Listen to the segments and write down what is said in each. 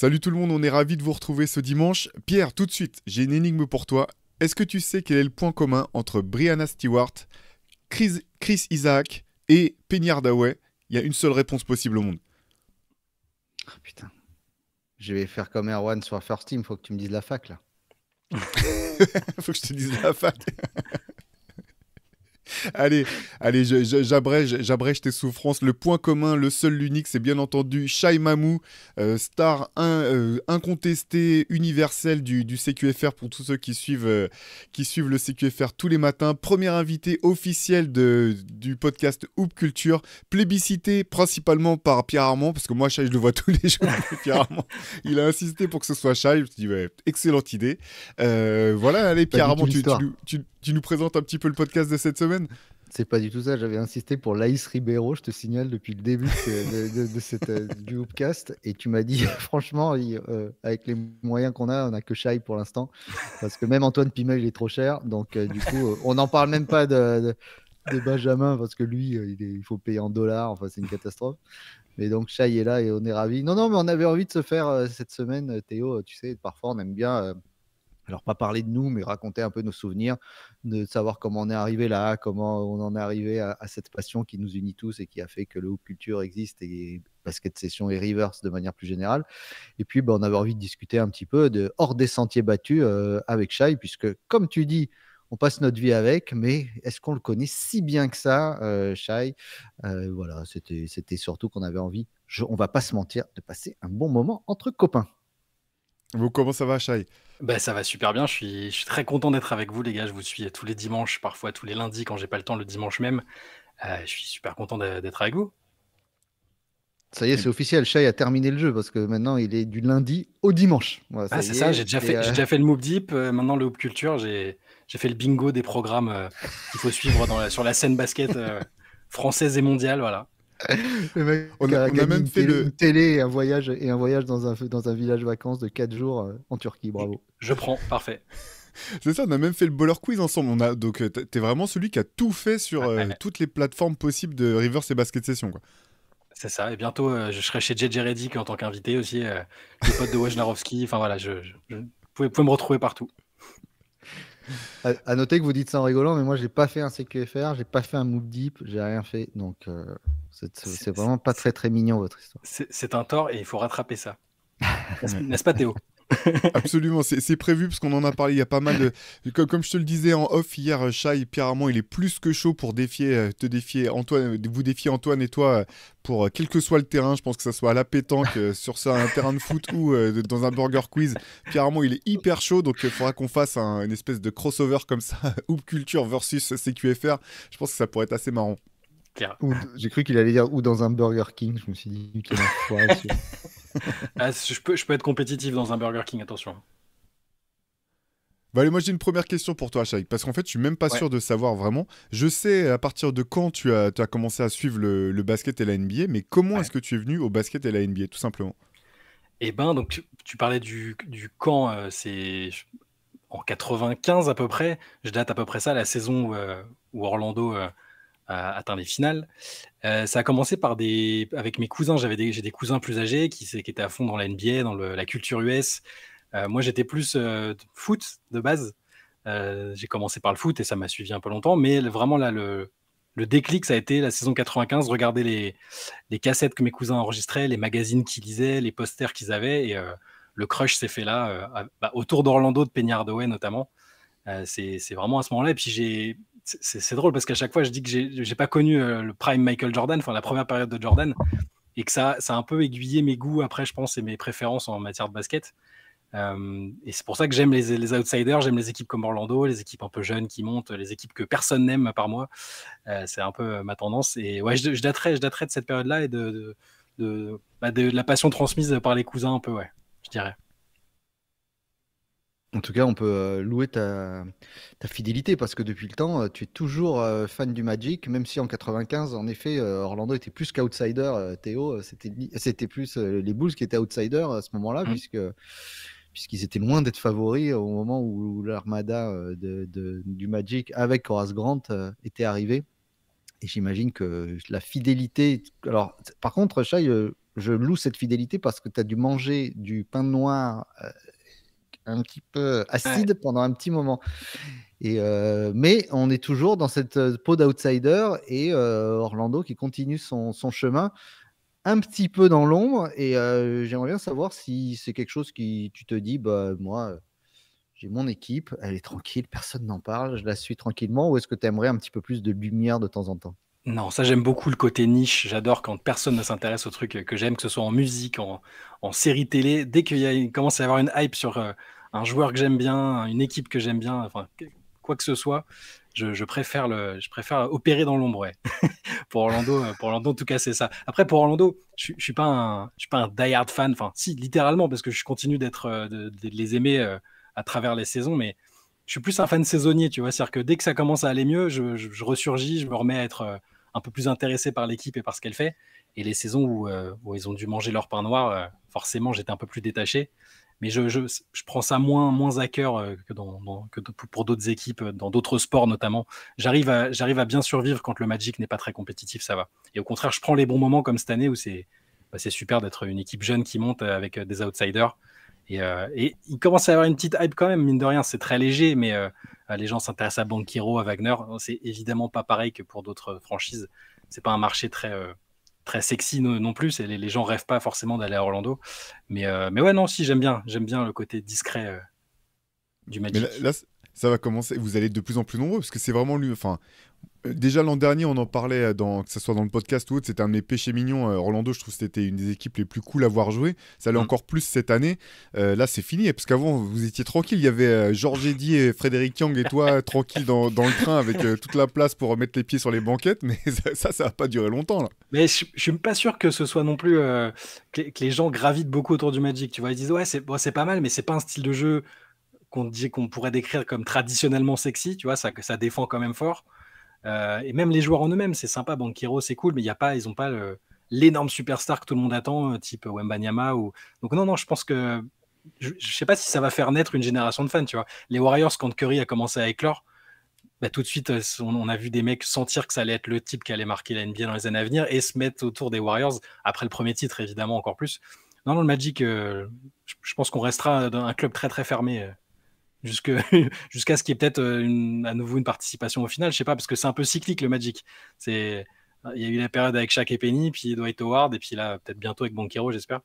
Salut tout le monde, on est ravi de vous retrouver ce dimanche. Pierre, tout de suite, j'ai une énigme pour toi. Est-ce que tu sais quel est le point commun entre Brianna Stewart, Chris, Isaac et Penny Hardaway Il y a une seule réponse possible au monde. Ah putain. Je vais faire comme Erwan sur First Team, faut que tu me dises la fac là. faut que je te dise la fac. allez, allez, j'abrège, tes souffrances. Le point commun, le seul, l'unique, c'est bien entendu Shai Mamou, euh, star euh, incontestée, universelle du, CQFR pour tous ceux qui suivent, euh, qui suivent le CQFR tous les matins. Premier invité officiel de, du podcast Hoop Culture, plébiscité principalement par Pierre Armand, parce que moi, Shai, je le vois tous les jours. Pierre Armand, il a insisté pour que ce soit Shai. Je me dit, excellente idée. voilà, allez, Pierre Armand, tu nous présentes un petit peu le podcast de cette semaine c'est pas du tout ça. J'avais insisté pour Laïs Ribeiro, je te signale, depuis le début de, euh, du Hoopcast. Et tu m'as dit, franchement, euh, avec les moyens qu'on a, on n'a que Shai pour l'instant. Parce que même Antoine Pimeuil il est trop cher. Donc, euh, du coup, on n'en parle même pas de, Benjamin, parce que lui, il, faut payer en dollars. Enfin, c'est une catastrophe. Mais donc, Shai est là et on est ravis. Non, non, mais on avait envie de se faire cette semaine, Théo. Tu sais, parfois, on aime bien alors, pas parler de nous, mais raconter un peu nos souvenirs, de savoir comment on est arrivé là, comment on en est arrivé à, cette passion qui nous unit tous et qui a fait que le Hoop Culture existe et basket session et reverse de manière plus générale. Et puis, bah, on avait envie de discuter un petit peu de hors des sentiers battus euh, avec Shai, puisque comme tu dis, on passe notre vie avec, mais est-ce qu'on le connaît si bien que ça, euh, euh Voilà, c'était surtout qu'on avait envie, on va pas se mentir, de passer un bon moment entre copains vous comment ça va, Shai Bah ça va super bien. Je suis, je suis très content d'être avec vous, les gars. Je vous suis tous les dimanches, parfois tous les lundis quand j'ai pas le temps, le dimanche même. Euh, je suis super content d'être avec vous. Ça y est, c'est officiel. Shai a terminé le jeu parce que maintenant il est du lundi au dimanche. ah, c'est ça, j'ai déjà, euh, déjà, fait le Moop Deep. Euh, maintenant, le Hoop Culture, j'ai fait le bingo des programmes qu'il faut suivre sur la scène basket française et mondiale. Voilà. on a, même fait télé, le... télé et un voyage et un voyage dans un village vacances de 4 jours euh, en Turquie. Bravo. Je prends, parfait. C'est ça, on a même fait le Bowler Quiz ensemble. On a, donc, euh, t'es vraiment celui qui a tout fait sur euh, toutes les plateformes possibles de Rivers et Basket Session. C'est ça, et bientôt je serai chez JJ Reddick en tant qu'invité aussi, Les le pote de Wojnarowski. Enfin voilà, je, je, me retrouver partout. à, noter que vous dites ça en rigolant, mais moi, j'ai pas fait un CQFR, j'ai pas fait un Mood deep, j'ai rien fait. Donc, euh, c'est vraiment pas très, très mignon, votre histoire. C'est un tort et il faut rattraper ça. N'est-ce pas, Théo Absolument, c'est prévu parce qu'on en a parlé. Il y a pas mal de. Comme, je te le disais en off hier, Chai, euh, Pierre Armand, il est plus que chaud pour défier, euh, te défier Antoine, euh, vous défier Antoine et toi pour quel que soit le terrain. Je pense que ça soit à la pétanque, sur un terrain de foot ou dans un burger quiz. Pierre Armand, il est hyper chaud donc il faudra qu'on fasse une espèce de crossover comme ça, Hoop Culture versus CQFR. Je pense que ça pourrait être assez marrant. J'ai cru qu'il allait dire ou dans un Burger King. Je me suis dit, une fois. Ah, je, peux, je peux être compétitif dans un Burger King, attention. Bah moi j'ai une première question pour toi, Shaik, parce qu'en fait, je suis même pas sûr de savoir vraiment. Je sais à partir de quand tu as, tu as commencé à suivre le, basket et la NBA, mais comment est-ce que tu es venu au basket et la NBA, tout simplement Eh ben, donc tu, parlais du, du quand, euh, c'est en 95 à peu près. Je date à peu près ça, la saison où, euh, Orlando euh, à atteint les finales. Euh, ça a commencé par des, avec mes cousins. J'avais j'ai des cousins plus âgés qui, qui étaient à fond dans la NBA, dans le, la culture US. Euh, moi, j'étais plus euh, foot de base. j'ai commencé par le foot et ça m'a suivi un peu longtemps. Mais vraiment là, le, le déclic, ça a été la saison 95. Regarder les, les cassettes que mes cousins enregistraient, les magazines qu'ils lisaient, les posters qu'ils avaient et le crush s'est fait là, bah, autour d'Orlando, de Peñardoé notamment. c'est, c'est vraiment à ce moment-là. Et puis j'ai, c'est drôle parce qu'à chaque fois, je dis que j'ai pas connu euh, le prime Michael Jordan, enfin la première période de Jordan, et que ça, a un peu aiguillé mes goûts après, je pense, et mes préférences en matière de basket. Euh, et c'est pour ça que j'aime les, outsiders, j'aime les équipes comme Orlando, les équipes un peu jeunes qui montent, les équipes que personne n'aime par part moi. Euh, c'est un peu ma tendance. Et ouais, je, je, de cette période-là et de bah, de, la passion transmise par les cousins un peu, ouais, je dirais. En tout cas, on peut euh, louer ta, fidélité parce que depuis le temps, euh, tu es toujours euh, fan du Magic, même si en 95, en effet, Orlando était plus qu'outsider. Théo, c'était plus les Bulls qui étaient outsiders à ce moment-là, mmh. puisque puisqu'ils étaient loin d'être favoris au moment où l'armada de, du Magic avec Horace Grant était arrivée. Et j'imagine que la fidélité. Alors, par contre, Chai, je loue cette fidélité parce que tu as dû manger du pain noir un petit peu euh, acide pendant un petit moment. Et, euh, mais on est toujours dans cette euh, peau d'outsider et Orlando qui continue son, chemin un petit peu dans l'ombre. Et j'aimerais bien savoir si c'est quelque chose qui tu te dis, bah, moi, j'ai mon équipe, elle est tranquille, personne n'en parle, je la suis tranquillement, ou est-ce que tu aimerais un petit peu plus de lumière de temps en temps non, ça j'aime beaucoup le côté niche. J'adore quand personne ne s'intéresse au truc que j'aime, que ce soit en musique, en, série télé. Dès qu'il commence à y avoir une hype sur euh, un joueur que j'aime bien, une équipe que j'aime bien, enfin quoi que ce soit, je, préfère le, je préfère opérer dans l'ombre. Ouais. pour Orlando, euh, pour Orlando en tout cas c'est ça. Après pour Orlando, je, ne suis pas un, je suis pas un die-hard fan. Enfin si littéralement parce que je continue d'être, euh, de, les aimer à travers les saisons, mais je suis plus un fan saisonnier, tu vois. C'est-à-dire que dès que ça commence à aller mieux, je, je ressurgis, je me remets à être un peu plus intéressé par l'équipe et par ce qu'elle fait. Et les saisons où, euh, ils ont dû manger leur pain noir, euh, forcément, j'étais un peu plus détaché. Mais je, prends ça moins, moins à cœur euh, que, pour d'autres équipes, dans d'autres sports notamment. J'arrive à, à bien survivre quand le Magic n'est pas très compétitif, ça va. Et au contraire, je prends les bons moments comme cette année où c'est, bah, c'est super d'être une équipe jeune qui monte avec des outsiders. Euh, et, il commence à avoir une petite hype quand même, mine de rien, c'est très léger, mais euh, euh, les gens s'intéressent à Bankiro, à Wagner. C'est évidemment pas pareil que pour d'autres franchises. C'est pas un marché très, très sexy non, plus. Les, les, gens rêvent pas forcément d'aller à Orlando. Mais, mais ouais, non, si, j'aime bien. J'aime bien le côté discret du Magic. Mais là, ça va commencer. Vous allez être de plus en plus nombreux parce que c'est vraiment lui. Enfin, euh, déjà l'an dernier, on en parlait, euh, que ce soit dans le podcast ou autre, c'était un de mes péchés mignons. Euh, Orlando, je trouve que c'était une des équipes les plus cool à avoir joué Ça l'est mm. encore plus cette année. là, c'est fini, parce qu'avant, vous étiez tranquille. Il y avait Georges Eddy et Frédéric Young et toi, tranquille dans, le train avec toute la place pour mettre les pieds sur les banquettes. Mais ça, ça n'a pas duré longtemps. Mais je, suis pas sûr que ce soit non plus que, les gens gravitent beaucoup autour du Magic. Tu vois, ils disent, ouais, c'est pas mal, mais c'est pas un style de jeu qu'on qu'on pourrait décrire comme traditionnellement sexy. Tu vois, ça, que ça défend quand même fort. Euh, et même les joueurs en eux-mêmes, c'est sympa. Banquero, c'est cool, mais il y a pas, ils n'ont pas l'énorme superstar que tout le monde attend, euh, type Wembanyama. Ou... Donc, non, non, je pense que. Je ne sais pas si ça va faire naître une génération de fans. Tu vois. Les Warriors, quand Curry a commencé à éclore, bah, tout de suite, euh, on, a vu des mecs sentir que ça allait être le type qui allait marquer la NBA dans les années à venir et se mettre autour des Warriors, après le premier titre, évidemment, encore plus. Non, non, le Magic, je, pense qu'on restera dans un club très, très fermé jusqu'à ce qu'il y ait peut-être euh, à nouveau une participation au final, je sais pas, parce que c'est un peu cyclique le Magic. C'est il y a eu la période avec Shaq et Penny, puis Dwight Howard, et puis là peut-être bientôt avec Banquero, j'espère.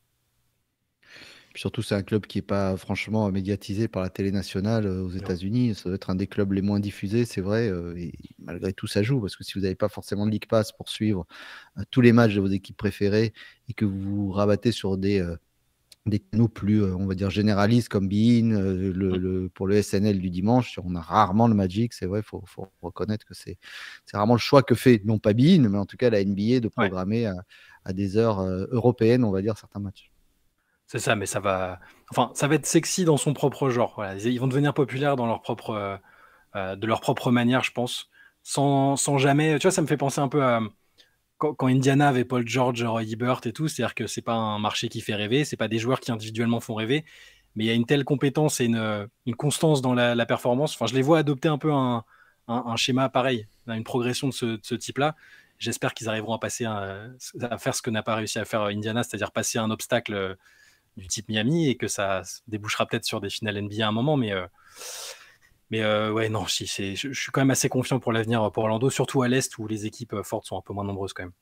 surtout, c'est un club qui n'est pas franchement médiatisé par la télé nationale euh, aux États-Unis. Ça doit être un des clubs les moins diffusés, c'est vrai. Euh, et malgré tout, ça joue. Parce que si vous n'avez pas forcément de League Pass pour suivre tous les matchs de vos équipes préférées et que vous vous rabattez sur des, des canaux plus, euh, on va dire, généralistes comme Bein, euh, le, pour le SNL du dimanche, on a rarement le Magic, c'est vrai, il faut, reconnaître que c'est rarement le choix que fait, non pas Bein, mais en tout cas la NBA de programmer à, des heures euh, européennes, on va dire, certains matchs. C'est ça, mais ça va, enfin, ça va être sexy dans son propre genre. Voilà. Ils vont devenir populaires dans leur propre, de leur propre manière, je pense, sans, sans, jamais. Tu vois, ça me fait penser un peu à, quand, Indiana avait Paul George, Roy Ebert et tout, c'est-à-dire que c'est pas un marché qui fait rêver, c'est pas des joueurs qui individuellement font rêver, mais il y a une telle compétence et une, constance dans la, performance. Enfin, je les vois adopter un peu un, schéma pareil, une progression de ce, type-là. J'espère qu'ils arriveront à passer à, faire ce que n'a pas réussi à faire Indiana, c'est-à-dire passer un obstacle euh, du type Miami et que ça débouchera peut-être sur des finales NBA à un moment, mais euh, mais euh, ouais, non, je, je, je, suis quand même assez confiant pour l'avenir euh, pour Orlando, surtout à l'Est où les équipes euh, fortes sont un peu moins nombreuses quand même.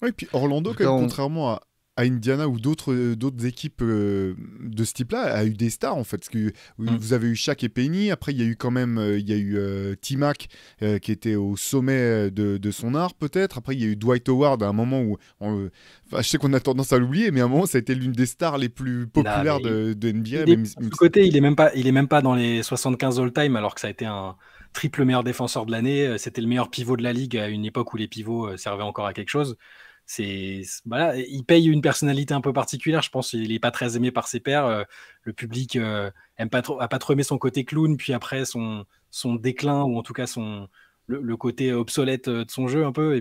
Oui, puis Orlando, contrairement à, Indiana ou d'autres euh, équipes euh, de ce type-là a eu des stars en fait. Mm. vous avez eu Shaq et Penny. Après, il y a eu quand même euh, il y a eu t qui était au sommet de, son art peut-être. Après, il y a eu Dwight Howard à un moment où je sais qu'on a tendance à l'oublier, mais à un moment ça a été l'une des stars les plus populaires de, NBA. Il est, côté, il est même pas il est même pas dans les 75 all-time alors que ça a été un triple meilleur défenseur de l'année. C'était le meilleur pivot de la ligue à une époque où les pivots servaient encore à quelque chose il paye une personnalité un peu particulière. Je pense qu'il n'est pas très aimé par ses pairs. Euh, le public euh, aime pas trop, a pas trop aimé son côté clown, puis après son, déclin ou en tout cas son le, côté obsolète euh, de son jeu un peu.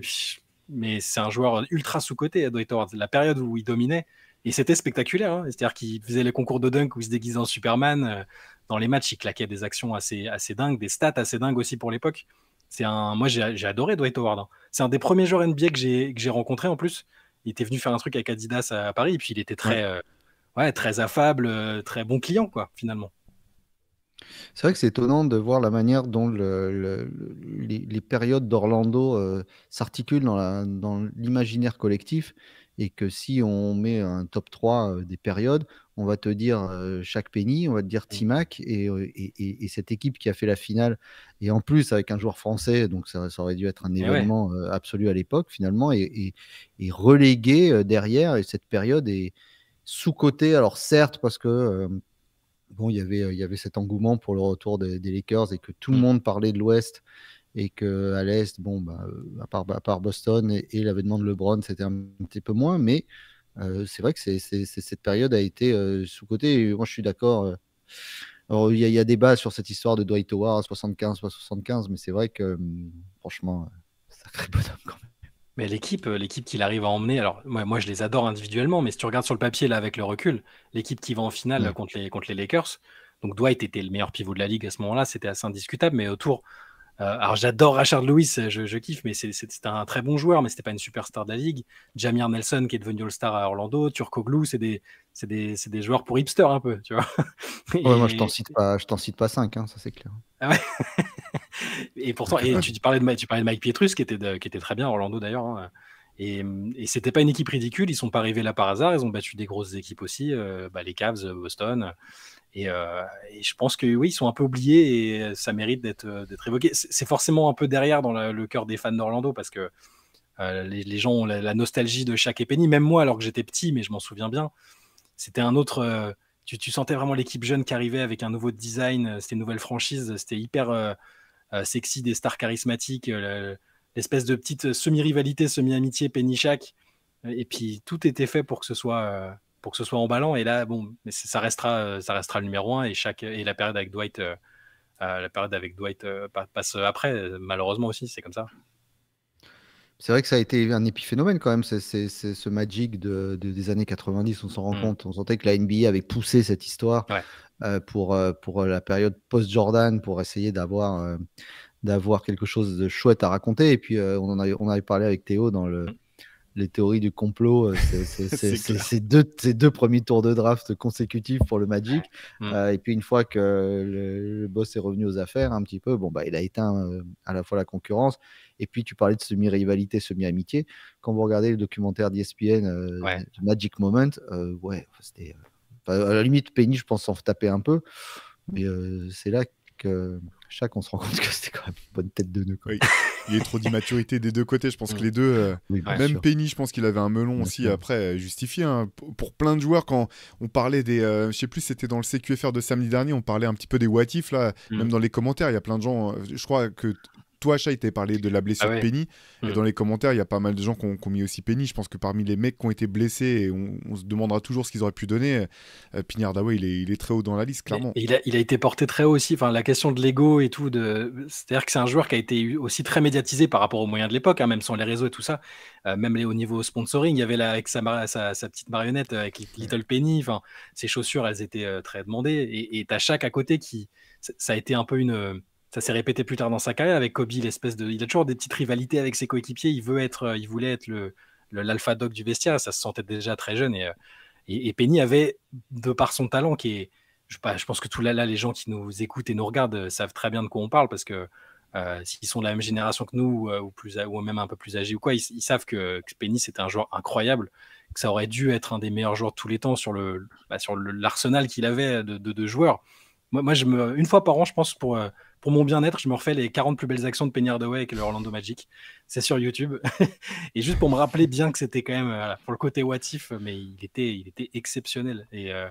mais c'est un joueur ultra sous côté coté La période où il dominait et c'était spectaculaire. Hein. C'est-à-dire qu'il faisait les concours de dunk où il se déguisait en Superman. Dans les matchs, il claquait des actions assez dingues, des stats assez dingues aussi pour l'époque. C'est un, moi j'ai adoré Dwight Howard. Hein. C'est un des premiers joueurs NBA que j'ai rencontré en plus. Il était venu faire un truc avec Adidas à, Paris et puis il était très, ouais. Euh, très affable, euh, très bon client quoi finalement. C'est vrai que c'est étonnant de voir la manière dont les, périodes d'Orlando euh, s'articulent dans l'imaginaire collectif et que si on met un top 3 des périodes, on va te dire chaque penny, on va te dire mmh. Timac et, cette équipe qui a fait la finale, et en plus avec un joueur français, donc ça, aurait dû être un événement absolu à l'époque finalement, et, relégué derrière, et cette période est sous-cotée, alors certes parce que... bon, il y, avait, il y avait cet engouement pour le retour des Lakers et que tout le mmh. monde parlait de l'Ouest et que à l'est, bon, bah, euh, à, part, Boston et, l'avènement de LeBron, c'était un petit peu moins, mais euh, c'est vrai que cette période a été euh, sous côté Moi, je suis d'accord. il y, y, a débat sur cette histoire de Dwight Howard, 75, 75, mais c'est vrai que, franchement, sacré bonhomme quand même. Mais l'équipe, l'équipe qu'il arrive à emmener, alors moi, moi je les adore individuellement, mais si tu regardes sur le papier là avec le recul, l'équipe qui va en finale contre, les, contre les Lakers, donc Dwight était le meilleur pivot de la ligue à ce moment-là, c'était assez indiscutable, mais autour, euh, alors j'adore Richard Lewis, euh, je, kiffe, mais c'est un très bon joueur, mais c'était pas une superstar de la ligue. Jamir Nelson qui est devenu All-Star à Orlando, Turcoglou, c'est des, joueurs pour hipster un peu, tu vois. moi je t'en cite pas, je t'en cite pas cinq, hein, ça c'est clair. Ah et pourtant, et tu parlais de tu parlais de Mike Pietrus qui était qui était très bien à Orlando d'ailleurs. Hein. Et, mmh, et c'était pas une équipe ridicule, ils sont pas arrivés là par hasard, ils ont battu des grosses équipes aussi, euh, bah, les Cavs, euh, Boston. Euh, et, je pense que oui, ils sont un peu oubliés et ça mérite d'être évoqué. C'est forcément un peu derrière dans le cœur des fans d'Orlando parce que les, gens ont la, nostalgie de chaque Penny, même moi alors que j'étais petit, mais je m'en souviens bien. C'était un autre. Tu, sentais vraiment l'équipe jeune qui arrivait avec un nouveau design, c'était une nouvelle franchise, c'était hyper sexy, des stars charismatiques l'espèce de petite euh, semi-rivalité, semi-amitié Pénichac. Euh, et puis tout était fait pour que ce soit euh, pour que ce soit emballant. Et là, bon, mais ça restera, ça restera le numéro un. Et chaque et la période avec Dwight, la période avec Dwight passe après. Malheureusement aussi, c'est comme ça. C'est vrai que ça a été un épiphénomène quand même, c'est, ce Magic de, des années 90, on s'en rend mm. compte. On sentait que la NBA avait poussé cette histoire pour, pour la période post-Jordan, pour essayer d'avoir d'avoir quelque chose de chouette à raconter. Et puis, euh, on, en a, on avait parlé avec Théo dans le, mm. les théories du complot. Euh, c'est deux, ces deux premiers tours de draft consécutifs pour le Magic. Mm. Euh, et puis, une fois que le, boss est revenu aux affaires, un petit peu, bon, bah, il a éteint à la fois la concurrence. Et puis, tu parlais de semi-rivalité, semi-amitié. Quand vous regardez le documentaire d'ESPN, Magic Moment, ouais, c'était. à la limite, Penny, je pense, s'en taper un peu. Mm. Mais c'est là que chaque, on se rend compte que c'était quand même une bonne tête de nœud. Il y a trop d'immaturité des deux côtés. Je pense que les deux, euh, même Penny, je pense qu'il avait un melon aussi après euh, justifié. Hein. pour plein de joueurs, quand on parlait des, Je euh, je sais plus, c'était dans le CQFR de samedi dernier, on parlait un petit peu des what là, mm. même dans les commentaires, il y a plein de gens. Je crois que toi, il t'avais parlé de la blessure ah de Penny. Mm. dans les commentaires, il y a pas mal de gens qui ont, mis aussi Penny. Je pense que parmi les mecs qui ont été blessés, on, se demandera toujours ce qu'ils auraient pu donner. Euh, il, est, très haut dans la liste, clairement. il, a, été porté très haut aussi. Enfin, la question de l'ego et tout. De... C'est-à-dire que c'est un joueur qui a été aussi très médiatisé par rapport aux moyens de l'époque, hein, même sans les réseaux et tout ça. Euh, même les, au niveau sponsoring, il y avait là avec sa, petite marionnette, euh, avec Little Penny. Enfin, ses chaussures, elles étaient euh, très demandées. Et t'as à côté qui. Ça a été un peu une ça s'est répété plus tard dans sa carrière avec Kobe, l'espèce de, il a toujours des petites rivalités avec ses coéquipiers. Il veut être, euh, il voulait être le l'alpha dog du vestiaire. Ça se sentait déjà très jeune et, euh, et, Penny avait de par son talent qui est, je, je pense que tous là, les gens qui nous écoutent et nous regardent euh, savent très bien de quoi on parle parce que s'ils sont de la même génération que nous ou plus ou même un peu plus âgés ou quoi, ils, savent que, Penny c'était un joueur incroyable, que ça aurait dû être un des meilleurs joueurs de tous les temps sur le bah, sur l'arsenal qu'il avait de, joueurs. Moi, moi je me, une fois par an, je pense pour pour mon bien-être, je me refais les 40 plus belles actions de Penny Hardaway avec le Orlando Magic. C'est sur YouTube. et juste pour me rappeler bien que c'était quand même euh, pour le côté watif, mais il était, il était exceptionnel. Et, euh,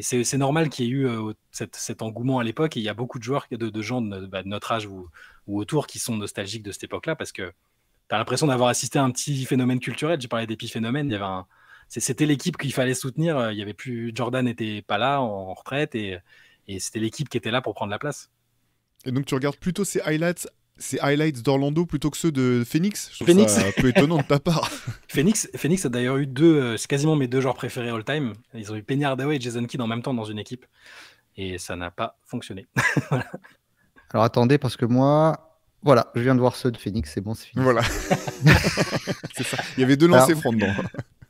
c'est normal qu'il y ait eu euh, cet, engouement à l'époque. Et il y a beaucoup de joueurs, de, gens bah, de, notre âge ou, autour qui sont nostalgiques de cette époque-là parce que tu as l'impression d'avoir assisté à un petit phénomène culturel. J'ai parlé des Il y avait C'était l'équipe qu'il fallait soutenir. Il y avait plus Jordan n'était pas là en retraite et c'était l'équipe qui était là pour prendre la place. Et donc tu regardes plutôt ces highlights ces highlights d'Orlando plutôt que ceux de Phoenix. Je trouve Phoenix. ça un peu étonnant de ta part. Phoenix, Phoenix a d'ailleurs eu deux, euh, c'est quasiment mes deux joueurs préférés all-time. Ils ont eu Penny Hardaway et Jason Kidd en même temps dans une équipe. Et ça n'a pas fonctionné. Alors attendez, parce que moi, voilà, je viens de voir ceux de Phoenix, c'est bon, c'est fini. Voilà. ça. Il y avait deux lancers francs dedans.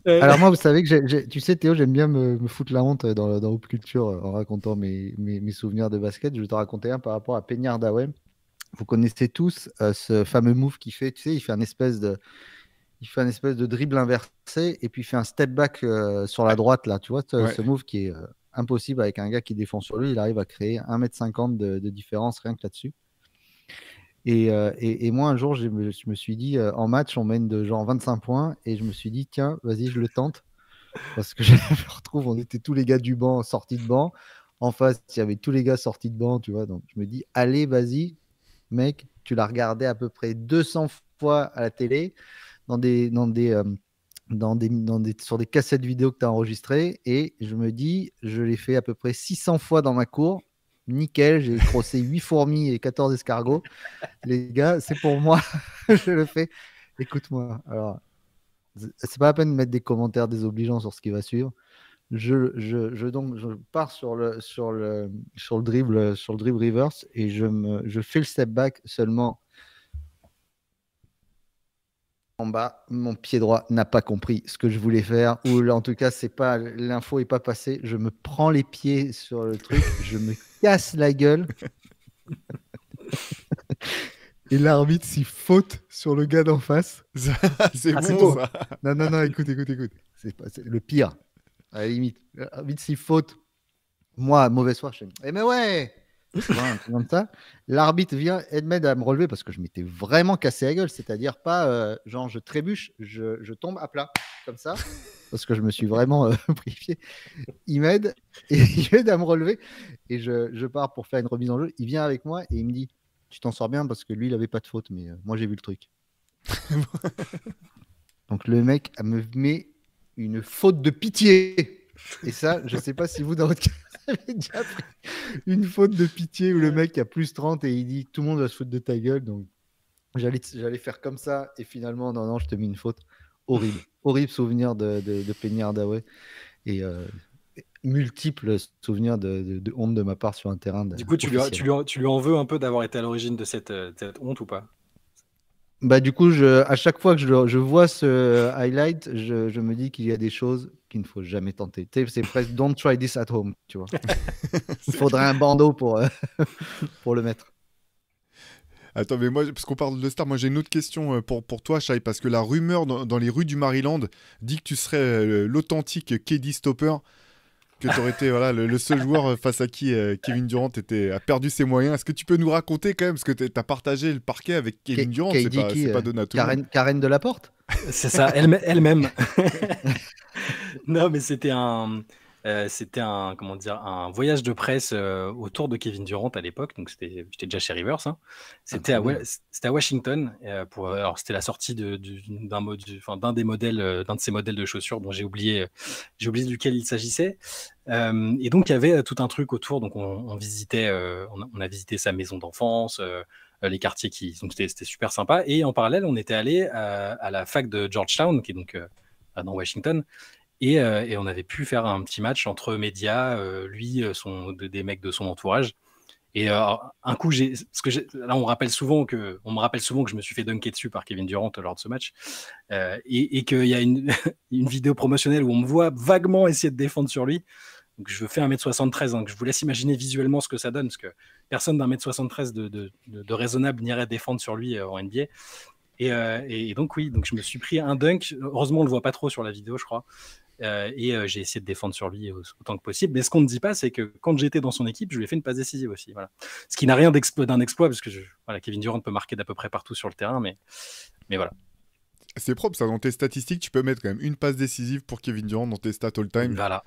Euh, Alors moi, vous savez que tu sais, Théo, j'aime bien me, foutre la honte euh, dans, dans Culture euh, en racontant mes, souvenirs de basket. Je vais te raconter un par rapport à Peignard Vous connaissez tous ce fameux move qu'il fait. Tu sais, il fait un espèce de, il fait un espèce de dribble inversé et puis il fait un step back sur la droite là. Tu vois, ce move qui est impossible avec un gars qui défend sur lui. Il arrive à créer 1m50 de différence rien que là-dessus. Euh, et, moi, un jour, je me, suis dit, euh, en match, on mène de genre 25 points, et je me suis dit, tiens, vas-y, je le tente. Parce que je me retrouve, on était tous les gars du banc, sortis de banc. En face, il y avait tous les gars sortis de banc, tu vois. Donc, je me dis, allez, vas-y, mec, tu l'as regardé à peu près 200 fois à la télé, dans des, euh, des, dans des, sur des cassettes vidéo que tu as enregistrées. Et je me dis, je l'ai fait à peu près 600 fois dans ma cour nickel, j'ai crossé 8 fourmis et 14 escargots. Les gars, c'est pour moi, je le fais. Écoute-moi. Alors, c'est pas la peine de mettre des commentaires désobligeants sur ce qui va suivre. Je, je, je, donc, je pars sur le, sur, le, sur le dribble, sur le dribble reverse et je, me, je fais le step back seulement en bas. Mon pied droit n'a pas compris ce que je voulais faire ou en tout cas, c'est pas l'info est pas passée. Je me prends les pieds sur le truc, je me casse la gueule. Et l'arbitre s'y faute sur le gars d'en face. Ah, c'est bon. Non, non, non, écoute, écoute, écoute. C'est, le pire. À la limite. L'arbitre s'y faute. Moi, mauvais soir, Eh mais ouais L'arbitre vient et m'aide à me relever parce que je m'étais vraiment cassé la gueule, c'est-à-dire pas euh, genre je trébuche, je, je, tombe à plat comme ça parce que je me suis vraiment brifié euh, Il m'aide et il m'aide à me relever et je, pars pour faire une remise en jeu. Il vient avec moi et il me dit tu t'en sors bien parce que lui il avait pas de faute mais euh, moi j'ai vu le truc. Donc le mec me met une faute de pitié. Et ça, je sais pas si vous, dans votre cas, avez déjà pris une faute de pitié où le mec a plus 30 et il dit tout le monde va se foutre de ta gueule. Donc, j'allais, j'allais faire comme ça et finalement, non, non, je te mets une faute. Horrible. Horrible souvenir de, de, Peignard d'Away. Et. Euh, multiples souvenirs de, de, honte de ma part sur un terrain. du coup, tu lui, tu, tu en veux un peu d'avoir été à l'origine de cette, euh, cette honte ou pas bah, du coup, je, à chaque fois que je, je vois ce highlight, je, je me dis qu'il y a des choses il ne faut jamais tenter. c'est presque Don't try this at home, tu vois. Il faudrait un bandeau pour, euh, pour le mettre. Attends, mais moi, parce qu'on parle de star, moi j'ai une autre question euh, pour, pour toi, Shai, parce que la rumeur dans, les rues du Maryland dit que tu serais euh, l'authentique KD Stopper, que tu aurais été voilà, le, seul joueur face à qui Kevin Durant était, a perdu ses moyens. Est-ce que tu peux nous raconter quand même, ce que tu as partagé le parquet avec Kevin Durant, c'est pas, pas Karen de la Porte c'est ça, elle-même. non, mais c'était un. Euh, c'était un comment dire un voyage de presse euh, autour de Kevin Durant à l'époque donc j'étais déjà chez Rivers hein. c'était à Washington euh, pour alors c'était la sortie d'un d'un des modèles d'un de ces modèles de chaussures dont j'ai oublié j'ai oublié duquel il s'agissait et donc il y avait tout un truc autour donc on, visitait on, a, visité sa maison d'enfance euh, les quartiers qui. sont c'était super sympa. Et en parallèle, on était allé euh, à, la fac de Georgetown, qui est donc euh, dans Washington. Et, on avait pu faire un petit match entre médias, lui, son, des mecs de son entourage. Et un coup, j'ai, que là, on, rappelle souvent que, me rappelle souvent que je me suis fait dunker dessus par Kevin Durant lors de ce match, et, qu'il y a une, une, vidéo promotionnelle où on me voit vaguement essayer de défendre sur lui je fais 1m73, hein, que je vous laisse imaginer visuellement ce que ça donne, parce que personne d'un mètre 73 de, raisonnable n'irait défendre sur lui euh, en NBA. Euh, et, donc oui, donc je me suis pris un dunk. Heureusement, on le voit pas trop sur la vidéo, je crois. Euh, et j'ai essayé de défendre sur lui autant que possible. Mais ce qu'on ne dit pas, c'est que quand j'étais dans son équipe, je lui ai fait une passe décisive aussi. Voilà. Ce qui n'a rien d'un exploit, parce que Kevin Durant peut marquer d'à peu près partout sur le terrain, mais, mais voilà. C'est propre ça, dans tes statistiques, tu peux mettre quand même une passe décisive pour Kevin Durant dans tes stats all-time. Voilà.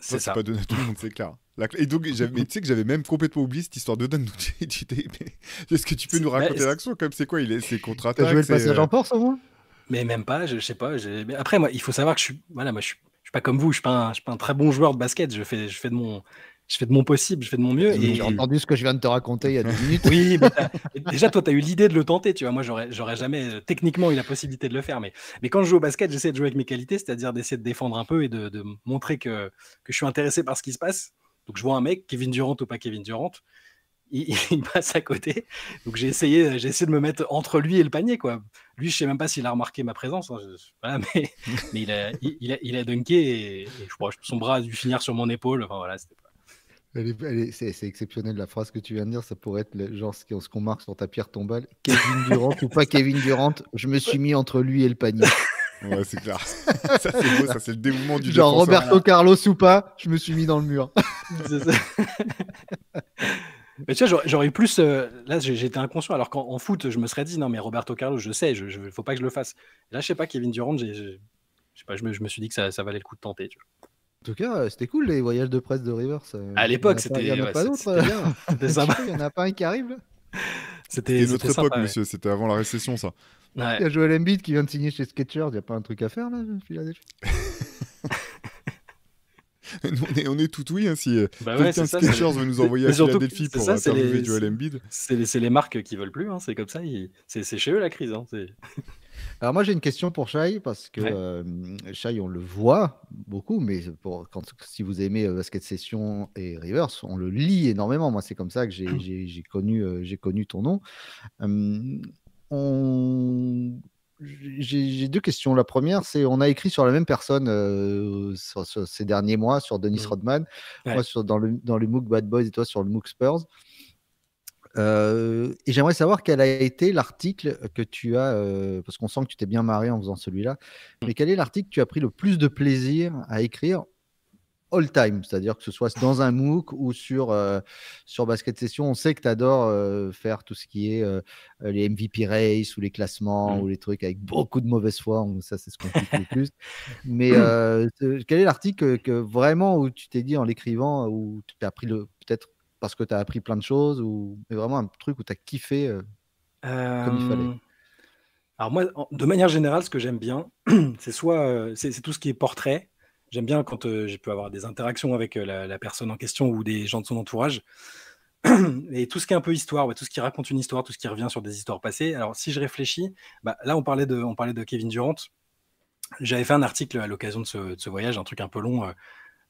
C'est pas donné à tout le monde, c'est clair. Et donc, tu sais que j'avais même complètement oublié cette histoire de Dan Est-ce que tu peux nous raconter l'action comme C'est quoi Il est, c'est contre as joué le passage euh, en au Mais même pas, je, sais pas. Après, moi, il faut savoir que je suis, voilà, moi, je suis, suis pas comme vous. Je suis pas, un, je suis pas un très bon joueur de basket. Je fais, je fais de mon, je fais de mon possible, je fais de mon mieux. J'ai entendu ce que je viens de te raconter il y a 10 minutes. oui, déjà, toi, tu as eu l'idée de le tenter, tu vois. Moi, j'aurais jamais euh, techniquement eu la possibilité de le faire. Mais, quand je joue au basket, j'essaie de jouer avec mes qualités, c'est-à-dire d'essayer de défendre un peu et de, montrer que, que, je suis intéressé par ce qui se passe. Donc, je vois un mec, Kevin Durant ou pas Kevin Durant, il, passe à côté. Donc, j'ai essayé, euh, j'ai essayé de me mettre entre lui et le panier, quoi. Lui, je sais même pas s'il a remarqué ma présence. Hein, mais, il, a, il, a, dunké et, je crois son bras a dû finir sur mon épaule. Enfin, voilà, c'était pas c'est, exceptionnel la phrase que tu viens de dire. Ça pourrait être genre ce qu'on marque sur ta pierre tombale. Kevin Durant ou pas Kevin Durant, je me suis mis entre lui et le panier. Ouais, c'est clair. ça, c'est beau, ça, c'est le dévouement du Genre Roberto Carlos ou pas, je me suis mis dans le mur. mais tu vois, j'aurais plus. Euh, là, j'étais inconscient. Alors qu'en foot, je me serais dit, non, mais Roberto Carlos, je sais, il ne faut pas que je le fasse. Là, je sais pas, Kevin Durant, je sais pas, je me, suis dit que ça, ça valait le coup de tenter. Tu en tout cas, euh, c'était cool les voyages de presse de Rivers. Euh. À l'époque, c'était. Il n'y en a pas d'autres. Euh. Il n'y en a pas un qui arrive. C'était notre époque, monsieur. C'était avant la récession, ça. Il y a Joel Embiid qui vient de signer chez Sketchers. Il n'y a pas un truc à faire, là, Philadelphie Nous, on est, on est tout oui hein, si bah ouais, Skechers Sketchers veut nous envoyer à Philadelphie pour ça, interviewer Joel Embiid. C'est les, marques qui veulent plus, hein, c'est comme ça. C'est chez eux la crise. Hein, alors moi j'ai une question pour Shai parce que ouais. Euh, on le voit beaucoup, mais quand, si vous aimez euh, Basket Session et Rivers, on le lit énormément. Moi c'est comme ça que j'ai mm. connu, euh, connu ton nom. J'ai deux questions. La première, c'est on a écrit sur la même personne ces derniers mois, sur Dennis mm. Rodman, moi sur, dans, le, dans le MOOC Bad Boys et toi sur le MOOC Spurs. Euh, et j'aimerais savoir quel a été l'article que tu as, euh, parce qu'on sent que tu t'es bien marré en faisant celui-là, mm. mais quel est l'article que tu as pris le plus de plaisir à écrire all time, c'est-à-dire que ce soit dans un MOOC ou sur, euh, sur Basket Session. On sait que tu adores faire tout ce qui est les MVP race ou les classements mm. ou les trucs avec beaucoup de mauvaise foi. Ça, c'est ce qu'on fait le plus. Mais quel est l'article que, vraiment où tu t'es dit en l'écrivant, où tu as pris peut-être parce que tu as appris plein de choses ou mais vraiment un truc où tu as kiffé euh, comme il fallait euh, Alors moi, de manière générale, ce que j'aime bien, c'est soit euh, c'est tout ce qui est portrait. J'aime bien quand j'ai pu avoir des interactions avec la, personne en question ou des gens de son entourage. Et tout ce qui est un peu histoire, tout ce qui raconte une histoire, tout ce qui revient sur des histoires passées. Alors si je réfléchis, bah, là on parlait de, on parlait de Kevin Durant. J'avais fait un article à l'occasion de, ce voyage, un truc un peu long,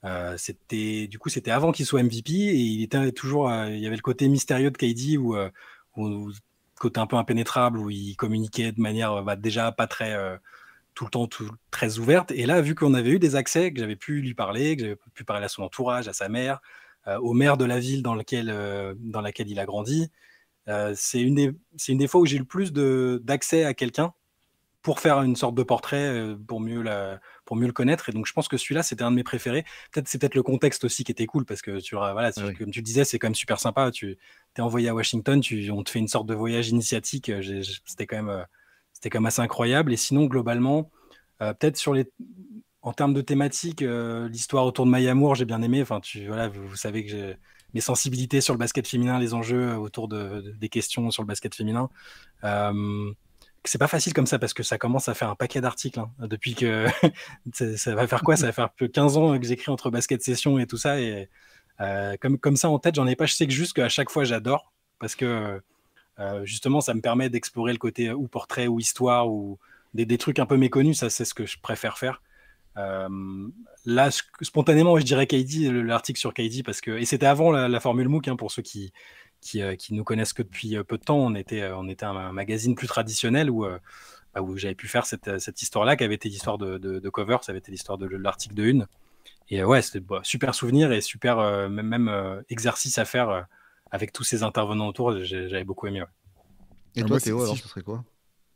euh, c'était du coup c'était avant qu'il soit MVP et il était toujours euh, il y avait le côté mystérieux de KD ou euh, côté un peu impénétrable où il communiquait de manière bah, déjà pas très tout le temps très ouverte et là vu qu'on avait eu des accès que j'avais pu lui parler que j'avais pu parler à son entourage à sa mère au maire de la ville dans lequel dans laquelle il a grandi c'est une des c'est une des fois où j'ai le plus de d'accès à quelqu'un pour faire une sorte de portrait euh, pour mieux la, pour mieux le connaître. Et donc, je pense que celui-là, c'était un de mes préférés. Peut-être, c'est peut-être le contexte aussi qui était cool parce que tu euh, voilà, ah comme tu le disais, c'est quand même super sympa. Tu t'es envoyé à Washington, tu, on te fait une sorte de voyage initiatique. Euh, c'était quand même, c'était quand même assez incroyable. Et sinon, globalement, peut-être sur les, en termes de thématiques, l'histoire autour de My Amour, j'ai bien aimé. Enfin, tu voilà, vous, savez que j'ai mes sensibilités sur le basket féminin, les enjeux autour de, des questions sur le basket féminin c'est pas facile comme ça parce que ça commence à faire un paquet d'articles hein, depuis que ça va faire quoi Ça va faire 15 ans que j'écris entre basket session et tout ça et euh, comme, comme ça en tête j'en ai pas. Je sais que juste qu'à chaque fois j'adore parce que euh, justement ça me permet d'explorer le côté ou portrait ou histoire ou des, trucs un peu méconnus. Ça c'est ce que je préfère faire. Euh, là, spontanément, je dirais KD, l'article sur KD, parce que et c'était avant la, formule MOOC hein, pour ceux qui, qui, euh, qui, nous connaissent que depuis euh, peu de temps. On était, euh, on était un, magazine plus traditionnel où, bah, où j'avais pu faire cette, cette histoire-là, qui avait été l'histoire de, de, cover, ça avait été l'histoire de, l'article de une. Et ouais, c'était bah, super souvenir et super même, même exercice à faire avec tous ces intervenants autour. J'avais beaucoup aimé. Et ah, toi, Théo, alors, ce serait quoi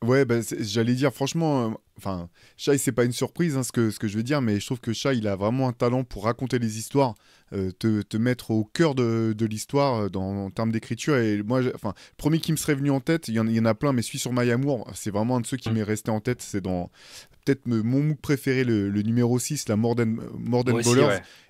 Ouais, bah, j'allais dire, franchement, Enfin, Shai, c'est pas une surprise hein, ce, que, je veux dire, mais je trouve que Shai, il a vraiment un talent pour raconter les histoires, euh, te, mettre au cœur de, l'histoire euh, en termes d'écriture. Et moi, enfin, premier qui me serait venu en tête, il y, en, a plein, mais celui sur Amour, c'est vraiment un de ceux qui mm. m'est resté en tête. C'est dans peut-être mon MOOC préféré, le, numéro 6, la Morden, Morden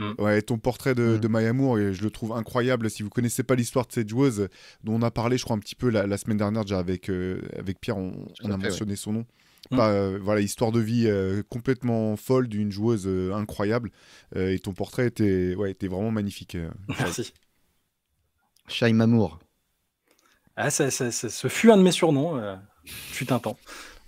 mm. ouais. ton portrait de, Mayamour mm. et je le trouve incroyable. Si vous connaissez pas l'histoire de cette joueuse, dont on a parlé, je crois, un petit peu la, semaine dernière, déjà avec, euh, Pierre, on, a mentionné son nom. Mmh. Euh, voilà, histoire de vie euh, complètement folle d'une joueuse euh, incroyable. et ton portrait était, ouais, vraiment magnifique. Merci. Shai Amour. Ah, ça, ça, ce fut un de mes surnoms, fut un temps.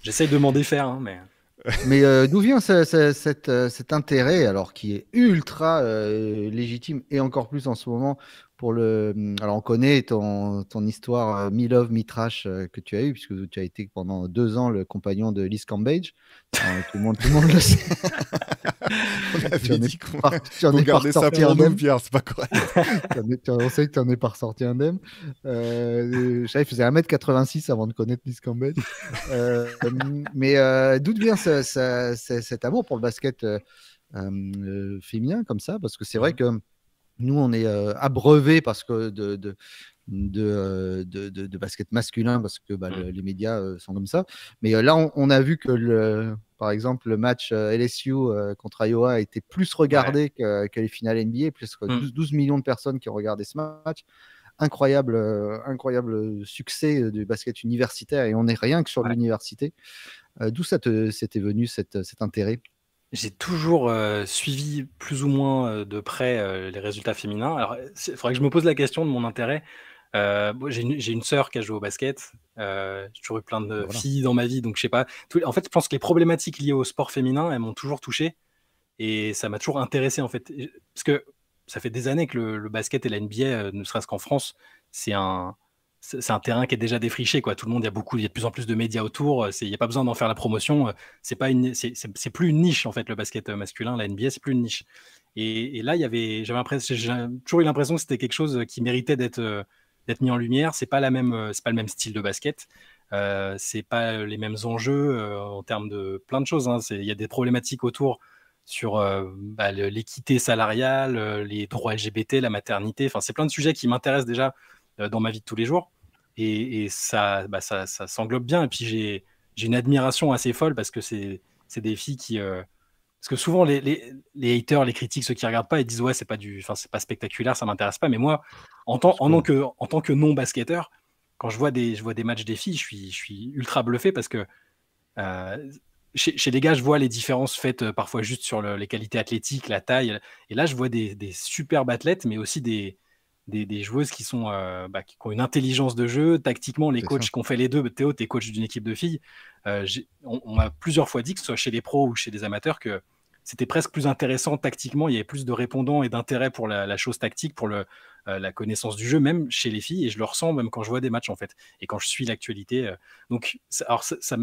J'essaye de m'en défaire, hein, mais. Mais d'où vient cet, intérêt, alors qui est ultra légitime et encore plus en ce moment pour le. Alors, on connaît ton, ton histoire euh, mi love mi trash euh, que tu as eu puisque tu as été pendant deux ans le compagnon de Liz Cambage. Euh, tout, le monde, tout, le monde, le sait. on en pas sorti un ça pour c'est pas correct. on sait que tu en es pas ressorti indemne. Euh, je savais, il faisait 1m86 avant de connaître Liz Cambage. Euh, mais euh, d'où vient ce, cet amour pour le basket féminin comme ça Parce que c'est vrai que nous, on est euh, abreuvé parce que de, euh, de de, de, basket masculin parce que bah, mmh. les médias euh, sont comme ça. Mais là, on, a vu que, le, par exemple, le match LSU contre Iowa a été plus regardé que, les finales NBA, plus de 12, mmh. millions de personnes qui ont regardé ce match. Incroyable, incroyable succès du basket universitaire et on n'est rien que sur l'université. D'où ça c'était venu cet, cet intérêt j'ai toujours suivi plus ou moins de près les résultats féminins. Alors, il faudrait que je me pose la question de mon intérêt. j'ai une, sœur qui a joué au basket. j'ai toujours eu plein de bah, filles dans ma vie, donc je sais pas. en fait, je pense que les problématiques liées au sport féminin, elles m'ont toujours touché et ça m'a toujours intéressé en fait, parce que ça fait des années que le, basket et la NBA, ne serait-ce qu'en France, c'est un c'est un terrain qui est déjà défriché quoi tout le monde il y a beaucoup il y a de plus en plus de médias autour euh, il n'y a pas besoin d'en faire la promotion euh, c'est pas une c'est plus une niche en fait le basket euh, masculin la NBA c'est plus une niche et, là il y avait j'avais toujours eu l'impression que c'était quelque chose qui méritait d'être d'être mis en lumière c'est pas la même c'est pas le même style de basket euh, c'est pas les mêmes enjeux en termes de plein de choses hein. il y a des problématiques autour sur bah, l'équité salariale les droits LGBT la maternité enfin c'est plein de sujets qui m'intéressent déjà dans ma vie de tous les jours et, bah, ça, ça, s'englobe bien. Et puis j'ai, une admiration assez folle parce que c'est, des filles qui. Euh, parce que souvent, les, les, les, haters, les critiques, ceux qui regardent pas, ils disent Ouais, c'est pas, du, c'est pas spectaculaire, ça m'intéresse pas. Mais moi, en, tant, en, que, tant que non-basketteur, quand je vois, des, je vois des matchs des filles, je suis, je suis ultra bluffé parce que euh, chez, les gars, je vois les différences faites euh, parfois juste sur les qualités athlétiques, la taille. Et là, je vois des, des superbes athlètes, mais aussi des, des, joueuses qui, sont, euh, bah, qui ont une intelligence de jeu. Tactiquement, les coachs qui fait les deux, bah, Théo, tu es coach d'une équipe de filles. Euh, on, m'a plusieurs fois dit que ce soit chez les pros ou chez les amateurs, que c'était presque plus intéressant tactiquement. Il y avait plus de répondants et d'intérêt pour la, chose tactique, pour le, euh, la connaissance du jeu, même chez les filles. Et je le ressens même quand je vois des matchs, en fait, et quand je suis l'actualité. donc, alors, ça,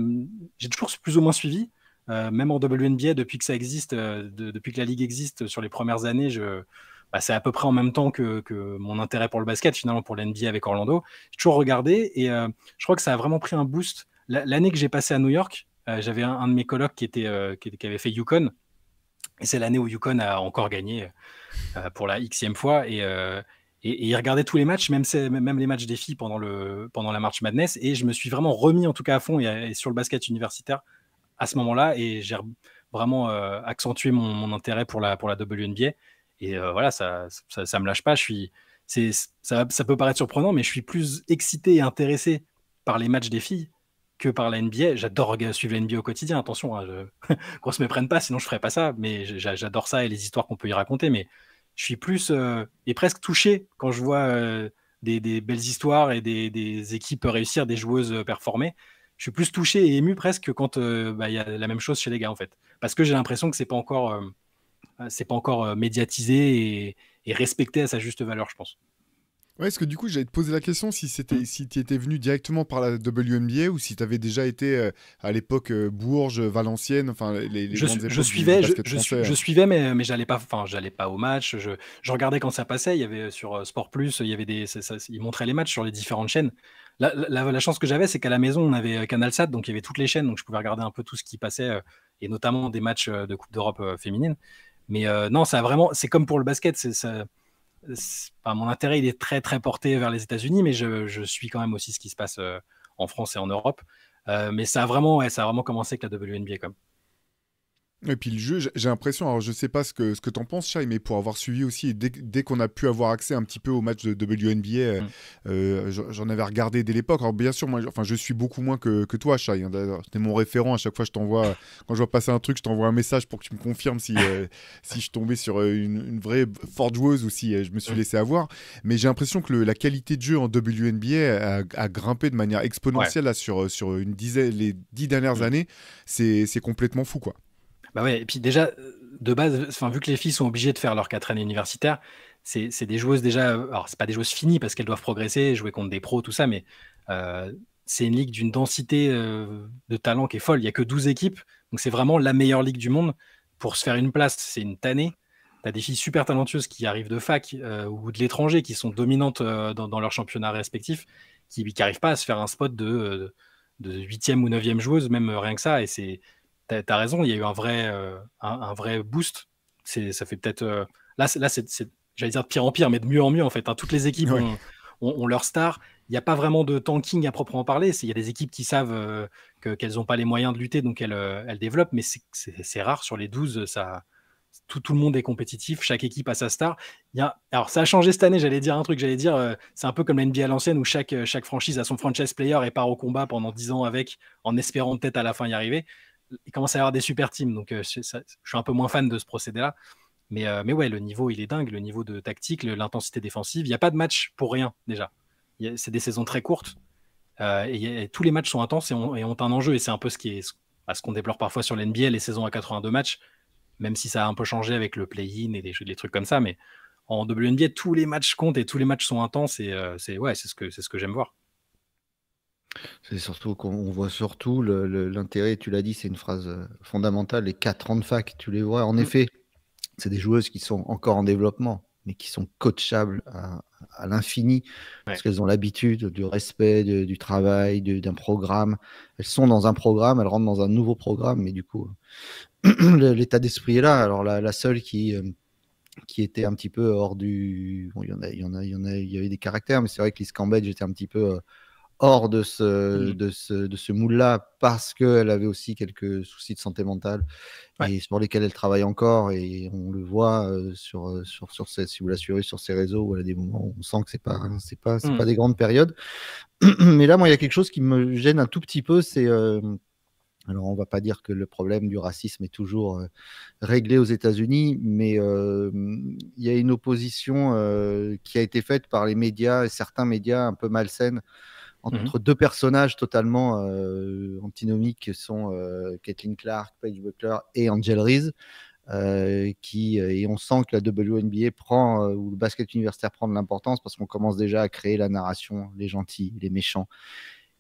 j'ai toujours plus ou moins suivi. même en WNBA, depuis que ça existe, depuis que la ligue existe, sur les premières années, je, bah, c'est à peu près en même temps que, mon intérêt pour le basket, finalement, pour l'NBA avec Orlando. J'ai toujours regardé et euh, je crois que ça a vraiment pris un boost. L'année que j'ai passé à New York, euh, j'avais un, de mes colocs qui, était, euh, qui, avait fait Yukon. Et c'est l'année où UConn a encore gagné pour la xème fois. Et, et, il regardait tous les matchs, même, même les matchs des filles pendant, le, pendant la March Madness. Et je me suis vraiment remis, en tout cas, à fond et, sur le basket universitaire à ce moment-là. Et j'ai vraiment accentué mon, intérêt pour la, pour la WNBA. Et euh, voilà, ça, ça, me lâche pas. Je suis, c'est, ça, peut paraître surprenant, mais je suis plus excité et intéressé par les matchs des filles que par la NBA. J'adore suivre la NBA au quotidien. Attention, hein, je... se méprenne pas, sinon je ferais pas ça. Mais j'adore ça et les histoires qu'on peut y raconter. Mais je suis plus euh, et presque touché quand je vois euh, des, belles histoires et des, équipes réussir, des joueuses performer. Je suis plus touché et ému presque quand bah, il y a la même chose chez les gars en fait, parce que j'ai l'impression que c'est pas encore euh, c'est pas encore euh, médiatisé et, respecté à sa juste valeur, je pense. Ouais, est-ce que du coup, j'allais te poser la question si c'était mm. si tu étais venu directement par la WNBA ou si tu avais déjà été euh, à l'époque Bourges, Valenciennes, enfin les, les je, suivais, je, je, hein. suivais, mais mais j'allais pas, enfin j'allais pas au match. Je, regardais quand ça passait. Il y avait sur Sport Plus, il y avait des, ils montraient les matchs sur les différentes chaînes. La, chance que j'avais, c'est qu'à la maison, on avait Sat, donc il y avait toutes les chaînes, donc je pouvais regarder un peu tout ce qui passait, et notamment des matchs de Coupe d'Europe féminine. Mais euh, non, ça vraiment, c'est comme pour le basket, c'est ça. mon intérêt, il est très très porté vers les États-Unis, mais je, suis quand même aussi ce qui se passe euh, en France et en Europe. Euh, mais ça a vraiment, ça a vraiment commencé avec la WNBA. Comme. Et puis le jeu, j'ai l'impression, alors je sais pas ce que, ce que t'en penses, Chai, mais pour avoir suivi aussi, dès, qu'on a pu avoir accès un petit peu au match de WNBA, euh, mm. euh, j'en avais regardé dès l'époque. Alors bien sûr, moi, enfin, je suis beaucoup moins que, que toi, hein. tu es mon référent. À chaque fois, je t'envoie, quand je vois passer un truc, je t'envoie un message pour que tu me confirmes si, euh, si je tombais sur une, vraie forte joueuse ou si je me suis mm. laissé avoir. Mais j'ai l'impression que la qualité de jeu en WNBA a, a grimpé de manière exponentielle là, sur, sur une dizaine, les dix dernières mm. années. années. C'est complètement fou, quoi. Bah ouais, et puis déjà, euh, de base, vu que les filles sont obligées de faire leurs quatre années universitaires, c'est, des joueuses déjà. Euh, alors, c'est pas des joueuses finies parce qu'elles doivent progresser, jouer contre des pros, tout ça, mais euh, c'est une ligue d'une densité de talent qui est folle. Il n'y a que 12 équipes, donc c'est vraiment la meilleure ligue du monde. Pour se faire une place, c'est une tannée. Tu as des filles super talentueuses qui arrivent de fac ou de l'étranger, qui sont dominantes dans, leur championnat respectif, qui n'arrivent pas à se faire un spot de, de 8e ou 9e joueuse, même rien que ça. Et c'est tu as, raison, il y a eu un vrai, euh, un, vrai boost. Ça fait peut-être. Euh, là, là c'est, j'allais dire de pire en pire, mais de mieux en mieux, en fait. Hein. Toutes les équipes ont, leur star. Il n'y a pas vraiment de tanking à proprement parler. Il y a des équipes qui savent euh, que qu'elles n'ont pas les moyens de lutter, donc elles, elles développent, mais c'est rare. Sur les 12, ça, tout, tout, le monde est compétitif, chaque équipe a sa star. y a... alors ça a changé cette année, j'allais dire un truc, j'allais dire, c'est un peu comme la NBA à l'ancienne où chaque, chaque franchise a son franchise player et part au combat pendant 10 ans avec, en espérant peut-être à la fin y arriver il commence à y avoir des super teams, donc euh, je, suis un peu moins fan de ce procédé-là. Mais, euh, mais ouais, le niveau, il est dingue, le niveau de tactique, l'intensité défensive. Il n'y a pas de match pour rien, déjà. C'est des saisons très courtes. Euh, et, tous les matchs sont intenses et ont, un enjeu. Et c'est un peu ce qu'on est bah, ce qu'on déplore parfois sur l'NBA, les saisons à 82 matchs, même si ça a un peu changé avec le play-in et les, trucs comme ça. Mais en WNBA, tous les matchs comptent et tous les matchs sont intenses. Et c'est ouais, c'est ce que, ce que j'aime voir. C'est surtout qu'on voit surtout l'intérêt, tu l'as dit, c'est une phrase euh, fondamentale, les 4 ans de fac, tu les vois. En mm. effet, c'est des joueuses qui sont encore en développement, mais qui sont coachables à, l'infini, parce qu'elles ont l'habitude du respect, du travail, d'un programme. Elles sont dans un programme, elles rentrent dans un nouveau programme, mais du coup, l'état d'esprit est là. Alors la, seule qui... Euh, qui était un petit peu hors du. il y en a, il y en a, il y en a, il y avait des caractères, mais c'est vrai que Liz Cambage était un petit peu euh, hors de ce, mmh. de ce, de ce moule-là parce qu'elle avait aussi quelques soucis de santé mentale et sur lesquels elle travaille encore. Et on le voit euh, sur, euh, sur, sur ses, si vous la suivez sur ses réseaux, où elle a des moments où on sent que ce pas, c'est pas, pas mmh. des grandes périodes. Mais là, moi, il y a quelque chose qui me gêne un tout petit peu, c'est. Euh, alors, on ne va pas dire que le problème du racisme est toujours réglé aux États-Unis, mais il y a une opposition qui a été faite par les médias et certains médias un peu malsaines Mhm. entre deux personnages totalement euh, antinomiques qui sont Kathleen euh, Clark, Paige Buckler et Angel Reese. Euh, qui, et on sent que la WNBA prend, ou le basket universitaire prend de l'importance parce qu'on commence déjà à créer la narration, les gentils, les méchants.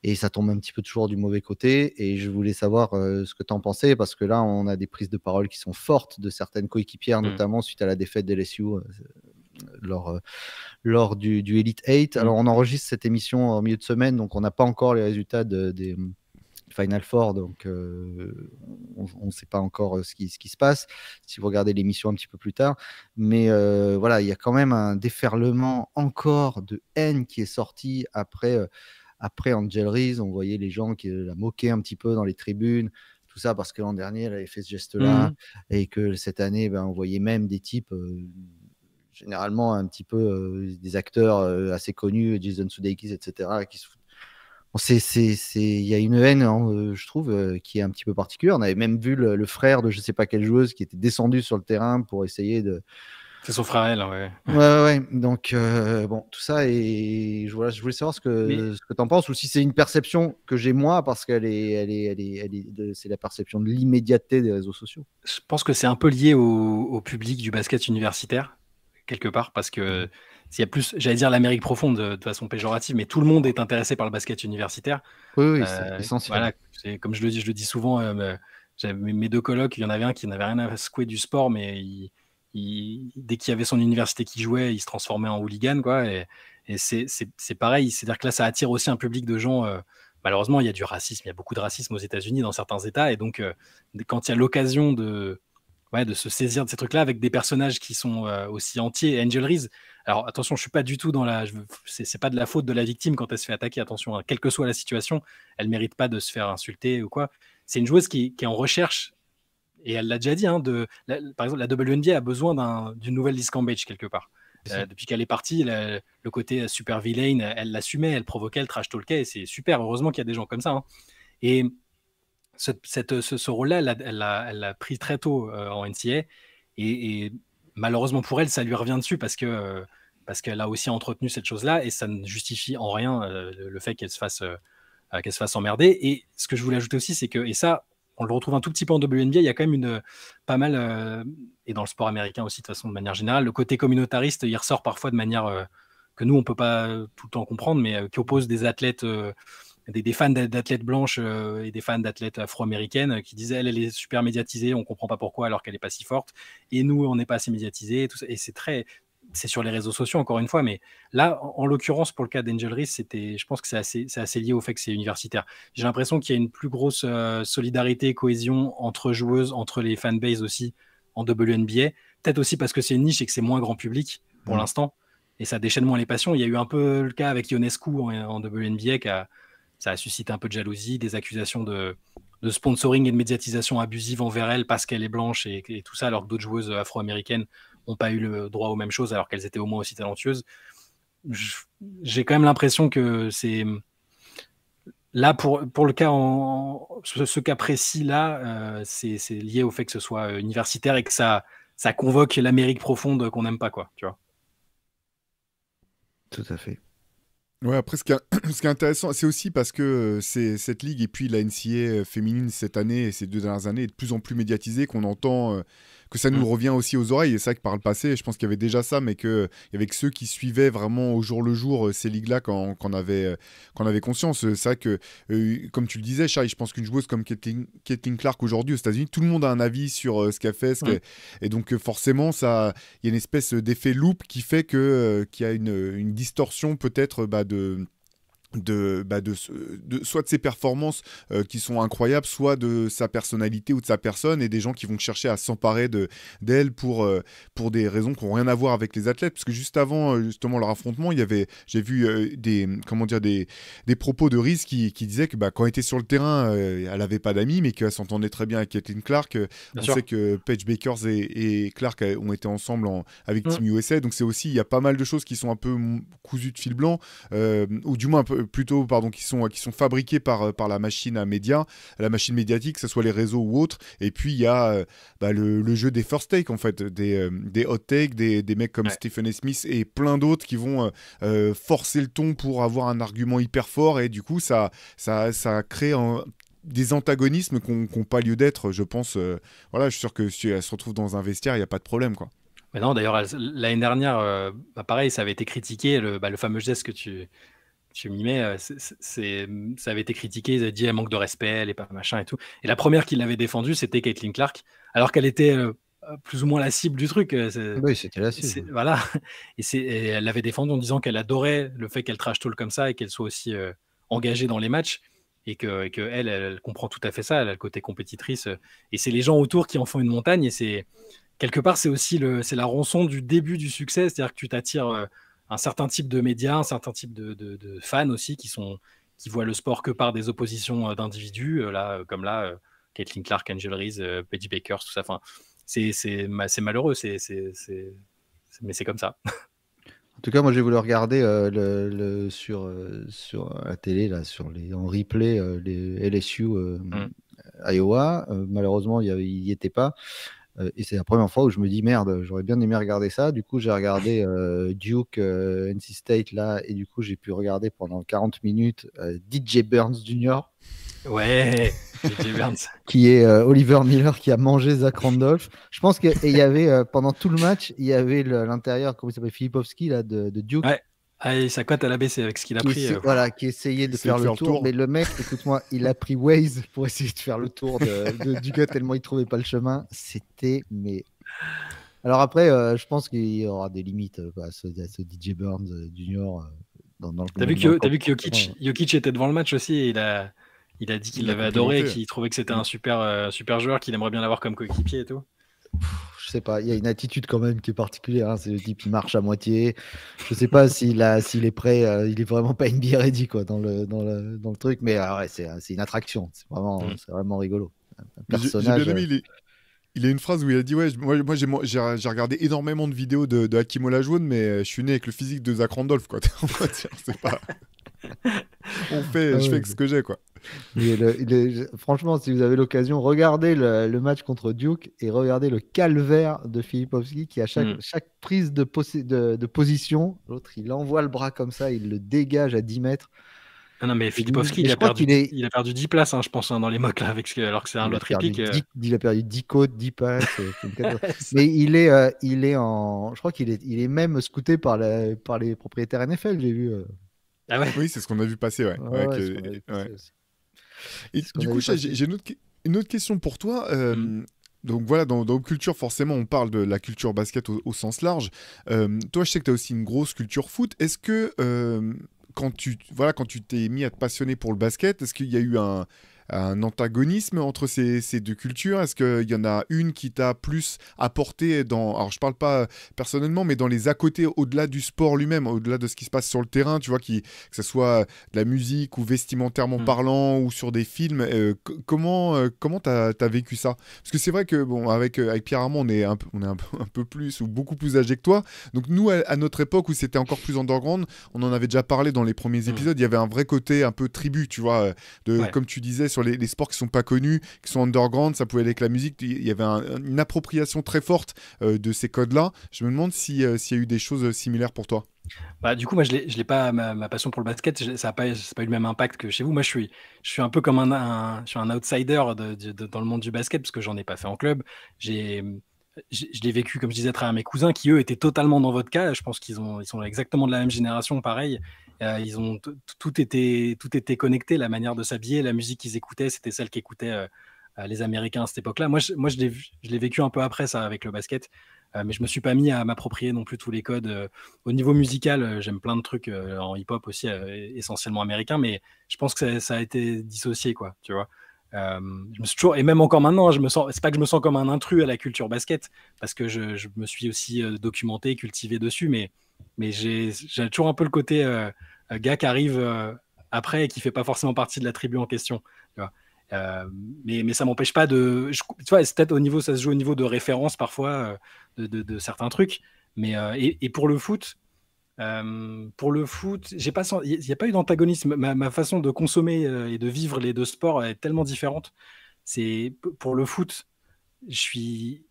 Et ça tombe un petit peu toujours du mauvais côté. Et je voulais savoir ce que tu en pensais parce que là, on a des prises de parole qui sont fortes de certaines coéquipières, mhm. notamment suite à la défaite de LSU lors, euh, lors du, du, Elite 8. Alors, on enregistre cette émission au milieu de semaine, donc on n'a pas encore les résultats des hum, Final Four, donc euh, on ne sait pas encore euh, ce qui, ce qui, se passe, si vous regardez l'émission un petit peu plus tard. Mais voilà, il y a quand même un déferlement encore de haine qui est sorti après, après Angel Reese. On voyait les gens qui la moquaient un petit peu dans les tribunes, tout ça parce que l'an dernier, elle avait fait ce geste-là, mmh. et que cette année, ben, on voyait même des types généralement un petit peu euh, des acteurs euh, assez connus, Jason Sudeikis, etc., qui se c'est il y a une haine, hein, euh, je trouve, qui est un petit peu particulière. On avait même vu le, frère de je sais pas quelle joueuse qui était descendu sur le terrain pour essayer de. C'est son frère, elle, hein, ouais. Ouais, ouais. Donc, bon, tout ça, et je, je voulais savoir ce que, ce que tu en penses, ou si c'est une perception que j'ai moi, parce qu'elle est, elle est, elle est, c'est la perception de l'immédiateté des réseaux sociaux. Je pense que c'est un peu lié au public du basket universitaire quelque part, parce que mmh. s'il y a plus, j'allais dire l'Amérique profonde euh, de façon péjorative, mais tout le monde est intéressé par le basket universitaire. Oui, oui, euh, c'est essentiel. Voilà, comme je le dis, je le dis souvent, euh, mes deux colocs, il y en avait un qui n'avait rien à secouer du sport, mais dès qu'il y avait son université qui jouait, il se transformait en hooligan, quoi. Et, et c'est, c'est pareil, c'est-à-dire que là, ça attire aussi un public de gens. malheureusement, il y a du racisme, il y a beaucoup de racisme aux États-Unis dans certains États, et donc quand il y a l'occasion de ouais, de se saisir de ces trucs-là avec des personnages qui sont euh, aussi entiers. Angel Reese, alors attention, je suis pas du tout dans la. C'est pas de la faute de la victime quand elle se fait attaquer, attention, hein, quelle que soit la situation, elle mérite pas de se faire insulter ou quoi. C'est une joueuse qui, est en recherche, et elle l'a déjà dit, hein, de, par exemple, la WNBA a besoin d'une nouvelle Discambage quelque part. Euh, depuis qu'elle est partie, le côté euh, super vilaine, elle l'assumait, elle provoquait, elle trash talkait, et c'est super. Heureusement qu'il y a des gens comme ça. Hein. Et ce, rôle-là, elle l'a pris très tôt euh, en NCA. Et, malheureusement pour elle, ça lui revient dessus parce que euh, parce qu'elle a aussi entretenu cette chose-là et ça ne justifie en rien euh, le fait qu'elle se fasse qu'elle se fasse emmerder. Et ce que je voulais ajouter aussi, c'est que et ça, on le retrouve un tout petit peu en WNBA. Il y a quand même une pas mal et dans le sport américain aussi de façon de manière générale, le côté communautariste, il ressort parfois de manière que nous on peut pas tout le temps comprendre, mais qui oppose des athlètes des, fans d'athlètes blanches euh, et des fans d'athlètes afro-américaines euh, qui disaient elle, est super médiatisée, on comprend pas pourquoi alors qu'elle est pas si forte, et nous on n'est pas assez médiatisés, et, c'est très c'est sur les réseaux sociaux encore une fois, mais là en, l'occurrence pour le cas d'Angel Reese, c'était, je pense que c'est assez, assez, lié au fait que c'est universitaire. J'ai l'impression qu'il y a une plus grosse euh, solidarité et cohésion entre joueuses, entre les fanbases aussi en WNBA, peut-être aussi parce que c'est une niche et que c'est moins grand public pour mmh. l'instant, et ça déchaîne moins les passions. Il y a eu un peu le cas avec Ionescu en, en WNBA qui a ça a suscité un peu de jalousie, des accusations de, de sponsoring et de médiatisation abusive envers elle parce qu'elle est blanche et, tout ça, alors que d'autres joueuses afro-américaines n'ont pas eu le droit aux mêmes choses alors qu'elles étaient au moins aussi talentueuses. J'ai quand même l'impression que c'est. Là, pour, pour le cas en, ce, cas précis-là, euh, c'est lié au fait que ce soit euh, universitaire et que ça, ça convoque l'Amérique profonde qu'on n'aime pas, quoi, tu vois. Tout à fait. Ouais, après, ce qui, est intéressant, c'est aussi parce que euh, c'est cette ligue et puis la NCA euh, féminine cette année et ces deux dernières années est de plus en plus médiatisée qu'on entend euh, que ça nous mm. revient aussi aux oreilles. Et c'est vrai que par le passé, je pense qu'il y avait déjà ça, mais que avec ceux qui suivaient vraiment au jour le jour euh, ces ligues-là quand, avait, euh, avait conscience. Euh, c'est vrai que, comme tu le disais, Charlie, je pense qu'une joueuse comme Kathleen Clark aujourd'hui aux États-Unis, tout le monde a un avis sur ce qu'elle fait. Ce Et donc, forcément, il y a une espèce d'effet loop qui fait que qu'il y a une, distorsion peut-être bah, de de, bah de, soit de ses performances euh, qui sont incroyables, soit de sa personnalité ou de sa personne, et des gens qui vont chercher à s'emparer d'elle pour, euh, pour des raisons qui n'ont rien à voir avec les athlètes, parce que juste avant euh, justement leur affrontement, il y avait, j'ai vu des, comment dire, des, propos de Reese qui, qui disaient que bah, quand elle était sur le terrain, elle n'avait pas d'amis, mais qu'elle s'entendait très bien avec Kathleen Clark. on sait que Paige Bakers et, Clark ont été ensemble avec mm. Team USA, donc c'est aussi, il y a pas mal de choses qui sont un peu cousues de fil blanc, ou du moins un peu plutôt pardon, qui sont, qui sont fabriqués par, euh, par la machine à médias, la machine médiatique, que ce soit les réseaux ou autres. Et puis, il y a euh, bah, le, jeu des first take, en fait, des, euh, des hot takes, des, des, mecs comme Stephen Smith et plein d'autres qui vont forcer le ton pour avoir un argument hyper fort. Et du coup, ça, ça, ça crée des antagonismes qui n'ont pas lieu d'être, je pense. voilà, je suis sûr que si elle se retrouve dans un vestiaire, il n'y a pas de problème, quoi. Mais non, d'ailleurs, l'année dernière, bah, pareil, ça avait été critiqué, le, bah, le fameux geste que tu, je me mets, mmh, ça avait été critiqué, ils avaient dit elle manque de respect, elle n'est pas machin et tout. Et la première qui l'avait défendue, c'était Caitlin Clark, alors qu'elle était plus ou moins la cible du truc. Oui, c'était la cible. Voilà. Et, elle l'avait défendue en disant qu'elle adorait le fait qu'elle trash tout comme ça et qu'elle soit aussi engagée dans les matchs. Et que, elle, comprend tout à fait ça, elle a le côté compétitrice. Et c'est les gens autour qui en font une montagne. Et c'est quelque part, c'est aussi le, c'est la rançon du début du succès, c'est-à-dire que tu t'attires un certain type de médias, un certain type de, fans aussi qui sont qui voient le sport que par des oppositions euh, d'individus, euh, là, euh, comme là, Caitlin Clark, Angel Reese, Petty Baker, tout ça. Enfin, c'est, c'est, malheureux, c'est, c'est, mais c'est comme ça. En tout cas, moi, j'ai voulu regarder le, sur, sur la télé, là, sur les, en replay, les LSU mm. Iowa. malheureusement, il n'y était pas. Euh, et c'est la première fois où je me dis merde, j'aurais bien aimé regarder ça. Du coup, j'ai regardé euh, Duke euh, NC State là, et du coup, j'ai pu regarder pendant 40 minutes DJ Burns Jr. Ouais, DJ Burns. qui est Oliver Miller qui a mangé Zach Randolph. Je pense qu'il y avait pendant tout le match, il y avait l'intérieur, comment il s'appelle, Filipowski là, de, de Duke. Ah, et sa cote, elle a avec ce qu'il a pris. Euh. voilà, qui essayait de faire, le tour, Mais le mec, écoute-moi, il a pris Waze pour essayer de faire le tour de, du gars tellement il trouvait pas le chemin. C'était, mais. Alors après, euh, je pense qu'il y aura des limites euh, à, ce, DJ Burns Junior. dans, dans T'as vu, que, vu que Jokic, était devant le match aussi il a, il a dit qu'il l'avait adoré, qu'il trouvait que c'était un mm. super, super joueur, qu'il aimerait bien l'avoir comme coéquipier et tout je sais pas, il y a une attitude quand même qui est particulière. Hein. C'est le type qui marche à moitié. Je sais pas s'il s'il est prêt, euh, il est vraiment pas une ready quoi dans le dans le, truc. Mais ah ouais, c'est, une attraction. C'est vraiment, mm. c'est vraiment rigolo. il, a une phrase où il a dit ouais, moi, j'ai, regardé énormément de vidéos de, de Hakim Olajuwon, mais euh, je suis né avec le physique de Zach Randolph quoi. On fait, je ah fais ce que j'ai, quoi. franchement, si vous avez l'occasion, regardez le, match contre Duke et regardez le calvaire de Filipovski qui, à chaque, mm. chaque prise de, de position, l'autre il envoie le bras comme ça, il le dégage à 10 mètres. Non, ah non mais Filipovski il, a perdu, 10 places, hein, je pense, hein, dans les mocks, là, avec alors que c'est un lot épique. il a perdu 10 côtes, 10 passes. Euh, mais il est, euh, il est en. Je crois qu'il est, il est même scouté par, par les propriétaires NFL, j'ai vu. Euh. Ah oui, c'est ce qu'on a vu passer, ouais. du coup, j'ai une, autre, question pour toi. Euh, mm. Donc voilà, dans, dans Culture, forcément, on parle de la culture basket au, sens large. Euh, toi, je sais que tu as aussi une grosse culture foot. Est-ce que euh, quand tu voilà, quand tu t'es mis à te passionner pour le basket, est-ce qu'il y a eu un, un antagonisme entre ces, ces deux cultures Est-ce qu'il y en a une qui t'a plus apporté dans, alors je parle pas personnellement, mais dans les à côté, au-delà du sport lui-même, au-delà de ce qui se passe sur le terrain, tu vois, qui, que ce soit de la musique ou vestimentairement mmh. parlant ou sur des films, euh, comment euh, comment t'as as vécu ça Parce que c'est vrai que bon, avec, euh, avec Pierre Armand, on est, un, on est un, un, peu plus ou beaucoup plus âgé que toi. Donc nous, à, notre époque où c'était encore plus underground, on en avait déjà parlé dans les premiers mmh. épisodes. Il y avait un vrai côté un peu tribu, tu vois, de comme tu disais sur les, sports qui sont pas connus, qui sont underground, ça pouvait aller avec la musique. Il y avait une appropriation très forte euh, de ces codes-là. Je me demande euh, s'il y a eu des choses euh, similaires pour toi. Bah, du coup, moi, je l'ai pas, ma, passion pour le basket, ça n'a pas, pas, eu le même impact que chez vous. Moi, je suis, je suis un peu comme un, je suis un outsider dans le monde du basket, parce que j'en ai pas fait en club. J'ai je l'ai vécu, comme je disais, à travers mes cousins qui, eux, étaient totalement dans votre cas. Je pense qu'ils ils sont exactement de la même génération, pareil. Euh, ils ont tout était tout était connecté, la manière de s'habiller, la musique qu'ils écoutaient, c'était celle qu'écoutaient euh, euh, les Américains à cette époque-là. Moi, je, moi, je l'ai vécu un peu après ça avec le basket, mais je me suis pas mis à m'approprier non plus tous les codes. Au niveau musical, j'aime plein de trucs en hip-hop aussi, essentiellement américain, mais je pense que ça, a été dissocié, quoi. Tu vois. je me toujours, et même encore maintenant, hein, je me sens, c'est pas que je me sens comme un intrus à la culture basket, parce que je, me suis aussi documenté, cultivé dessus, mais, mais j'ai toujours un peu le côté, euh, gars qui arrive euh, après et qui fait pas forcément partie de la tribu en question. Euh, mais, mais ça m'empêche pas de. tu vois, c'est peut-être au niveau, ça se joue au niveau de référence parfois de, certains trucs. Mais et, pour le foot, pour le foot, j'ai pas, il n'y a pas eu d'antagonisme. Ma, ma, façon de consommer et de vivre les deux sports est tellement différente. C'est pour le foot, je suis,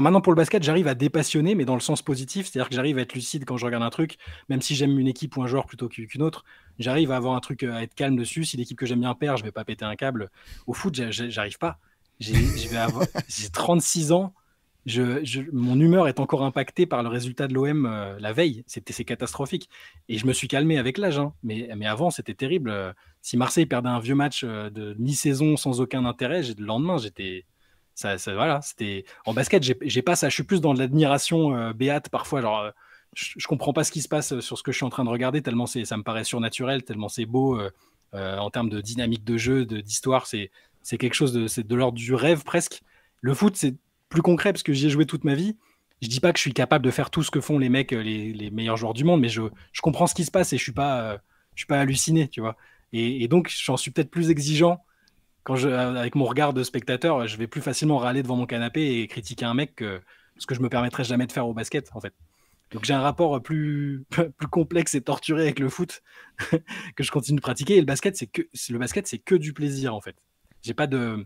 maintenant pour le basket, j'arrive à dépassionner, mais dans le sens positif, c'est-à-dire que j'arrive à être lucide quand je regarde un truc, même si j'aime une équipe ou un joueur plutôt qu'une autre, j'arrive à avoir un truc euh, à être calme dessus. Si l'équipe que j'aime bien perd, je vais pas péter un câble. Au foot, j'arrive pas. J'ai avoir... 36 ans. mon humeur est encore impactée par le résultat de l'OM euh, la veille. C'était catastrophique. Et je me suis calmé avec l'âge. Hein. Mais, mais, avant, c'était terrible. Si Marseille perdait un vieux match euh, de mi-saison sans aucun intérêt, le lendemain, j'étais ça, voilà, c'était en basket, j'ai pas ça. Je suis plus dans l'admiration euh, béate parfois. Genre, euh, je, comprends pas ce qui se passe euh, sur ce que je suis en train de regarder tellement c'est, ça me paraît surnaturel, tellement c'est beau en termes de dynamique de jeu, d'histoire. C'est, c'est quelque chose de, c'est de l'ordre du rêve presque. Le foot, c'est plus concret parce que j'y ai joué toute ma vie. Je dis pas que je suis capable de faire tout ce que font les mecs, les, meilleurs joueurs du monde, mais je, comprends ce qui se passe et je suis pas, je suis pas halluciné, tu vois. et donc, j'en suis peut-être plus exigeant quand je, euh, avec mon regard de spectateur, je vais plus facilement râler devant mon canapé et critiquer un mec que ce que je me permettrais jamais de faire au basket, en fait. Donc j'ai un rapport plus, plus complexe et torturé avec le foot que je continue de pratiquer. Et le basket, c'est que le basket, c'est que du plaisir en fait. J'ai pas de